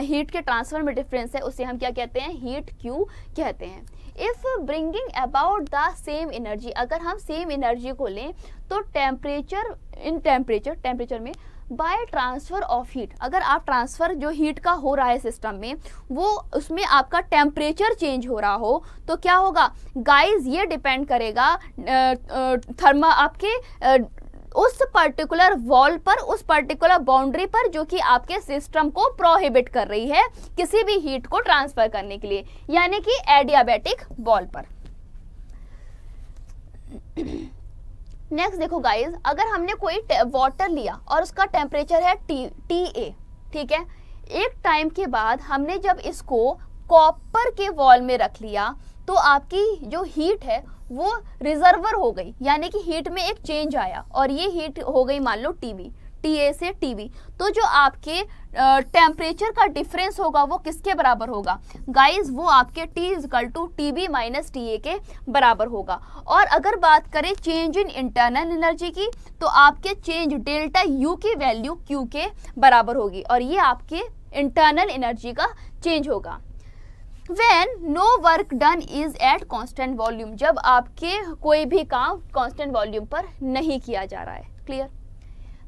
हीट के ट्रांसफर में डिफरेंस है उसे हम क्या कहते हैं हीट क्यू कहते हैं if bringing about the same energy अगर हम सेम एनर्जी को लें तो टेम्परेचर इन टेम्परेचर टेम्परेचर में बाय ट्रांसफ़र ऑफ हीट अगर आप ट्रांसफ़र जो हीट का हो रहा है सिस्टम में वो उसमें आपका टेम्परेचर चेंज हो रहा हो तो क्या होगा गाइस ये डिपेंड करेगा थर्मा आपके उस पर्टिकुलर वॉल पर उस पर्टिकुलर बाउंड्री पर जो कि आपके सिस्टम को प्रोहिबिट कर रही है किसी भी हीट को ट्रांसफ़र करने के लिए यानी कि एडियाबेटिक वॉल पर नेक्स्ट देखो गाइज अगर हमने कोई वाटर लिया और उसका टेम्परेचर है टी टी ए ठीक है एक टाइम के बाद हमने जब इसको कॉपर के वॉल में रख लिया तो आपकी जो हीट है वो रिजर्वर हो गई यानी कि हीट में एक चेंज आया और ये हीट हो गई मान लो टीवी टी ए से टी तो जो आपके टेम्परेचर का डिफरेंस होगा वो किसके बराबर होगा गाइस वो आपके T is equal to T B minus T A के बराबर होगा और अगर बात करें चेंज इन इंटरनल एनर्जी की तो आपके चेंज डेल्टा यू की वैल्यू क्यू के बराबर होगी और ये आपके इंटरनल एनर्जी का चेंज होगा when no work done is at constant volume जब आपके कोई भी काम कॉन्स्टेंट वॉल्यूम पर नहीं किया जा रहा है clear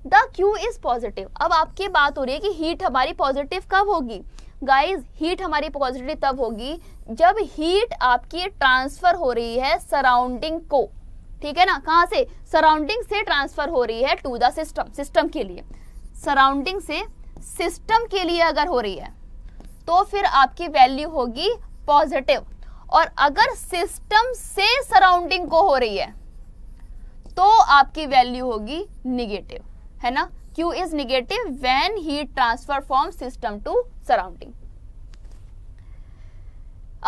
the Q is positive अब आपकी बात हो रही है कि हीट हमारी पॉजिटिव कब होगी गाइज हीट हमारी पॉजिटिव तब होगी जब हीट आपकी ट्रांसफर हो रही है सराउंडिंग को ठीक है ना कहाँ से सराउंडिंग से ट्रांसफर हो रही है टू द सिस्टम सिस्टम के लिए सराउंडिंग से सिस्टम के लिए अगर हो रही है तो फिर आपकी वैल्यू होगी पॉजिटिव और अगर सिस्टम से सराउंडिंग को हो रही है तो आपकी वैल्यू होगी निगेटिव है ना Q is negative when heat transfer from system to surrounding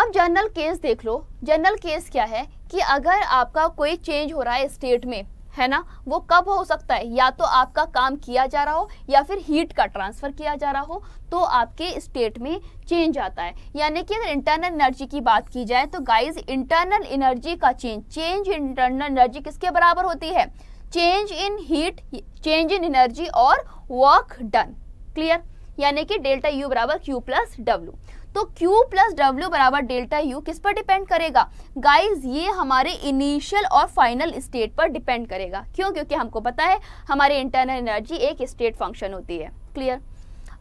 अब जनरल केस देख लो जनरल केस क्या है कि अगर आपका कोई चेंज हो रहा है स्टेट में है ना वो कब हो सकता है या तो आपका काम किया जा रहा हो या फिर हीट का ट्रांसफर किया जा रहा हो तो आपके स्टेट में चेंज आता है यानी कि अगर इंटरनल एनर्जी की बात की जाए तो गाइज इंटरनल एनर्जी का चेंज चेंज इंटरनल एनर्जी किसके बराबर होती है change in heat change in energy और वर्क डन क्लियर यानी कि डेल्टा यू बराबर क्यू प्लस डब्ल्यू तो Q प्लस डब्ल्यू बराबर डेल्टा U किस पर डिपेंड करेगा गाइज ये हमारे इनिशियल और फाइनल स्टेट पर डिपेंड करेगा क्यों क्योंकि हमको पता है हमारी इंटरनल एनर्जी एक स्टेट फंक्शन होती है क्लियर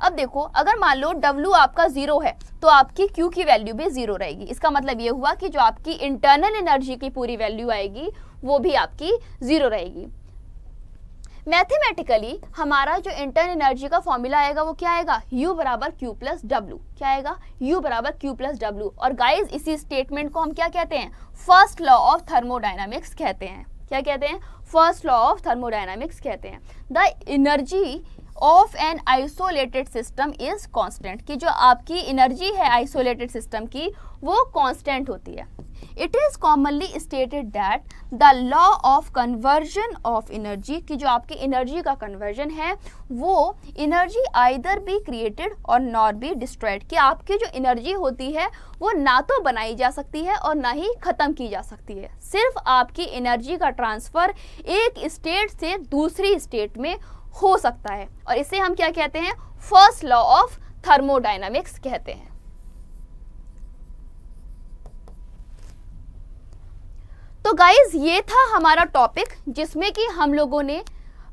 अब देखो अगर मान लो W आपका जीरो है तो आपकी Q की वैल्यू भी जीरो रहेगी इसका मतलब ये हुआ कि जो आपकी इंटरनल एनर्जी की पूरी वैल्यू आएगी वो भी आपकी जीरो रहेगी मैथमेटिकली हमारा जो इंटरनल एनर्जी का फॉर्मूला आएगा वो क्या आएगा U बराबर क्यू प्लस डब्ल्यू क्या आएगा U बराबर क्यू प्लस डब्ल्यू और गाइज इसी स्टेटमेंट को हम क्या कहते हैं फर्स्ट लॉ ऑफ थर्मोडाइनमिक्स कहते हैं क्या कहते हैं फर्स्ट लॉ ऑफ थर्मोडाइनमिक्स कहते हैं the energy of an isolated system is constant कि जो आपकी एनर्जी है आइसोलेटेड सिस्टम की वो कांस्टेंट होती है it is commonly stated that the law of conversion of energy कि जो आपकी एनर्जी का कन्वर्जन है वो एनर्जी आइदर बी क्रिएटेड और नॉट बी डिस्ट्रॉयड कि आपकी जो एनर्जी होती है वो ना तो बनाई जा सकती है और ना ही ख़त्म की जा सकती है सिर्फ आपकी एनर्जी का ट्रांसफ़र एक स्टेट से दूसरी स्टेट में हो सकता है और इसे हम क्या कहते हैं फर्स्ट लॉ ऑफ थर्मोडाइनमिक्स कहते हैं तो गाइज ये था हमारा टॉपिक जिसमें कि हम लोगों ने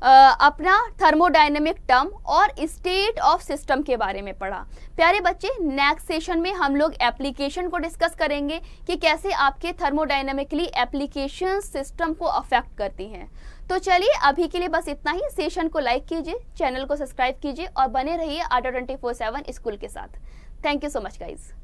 आ, अपना थर्मोडाइनमिक टर्म और स्टेट ऑफ सिस्टम के बारे में पढ़ा प्यारे बच्चे नेक्स्ट सेशन में हम लोग एप्लीकेशन को डिस्कस करेंगे कि कैसे आपके थर्मोडाइनमिकली एप्लीकेशन सिस्टम को अफेक्ट करती हैं तो चलिए अभी के लिए बस इतना ही सेशन को लाइक कीजिए चैनल को सब्सक्राइब कीजिए और बने रहिए आटो ट्वेंटी फोर स्कूल के साथ thank you so much guys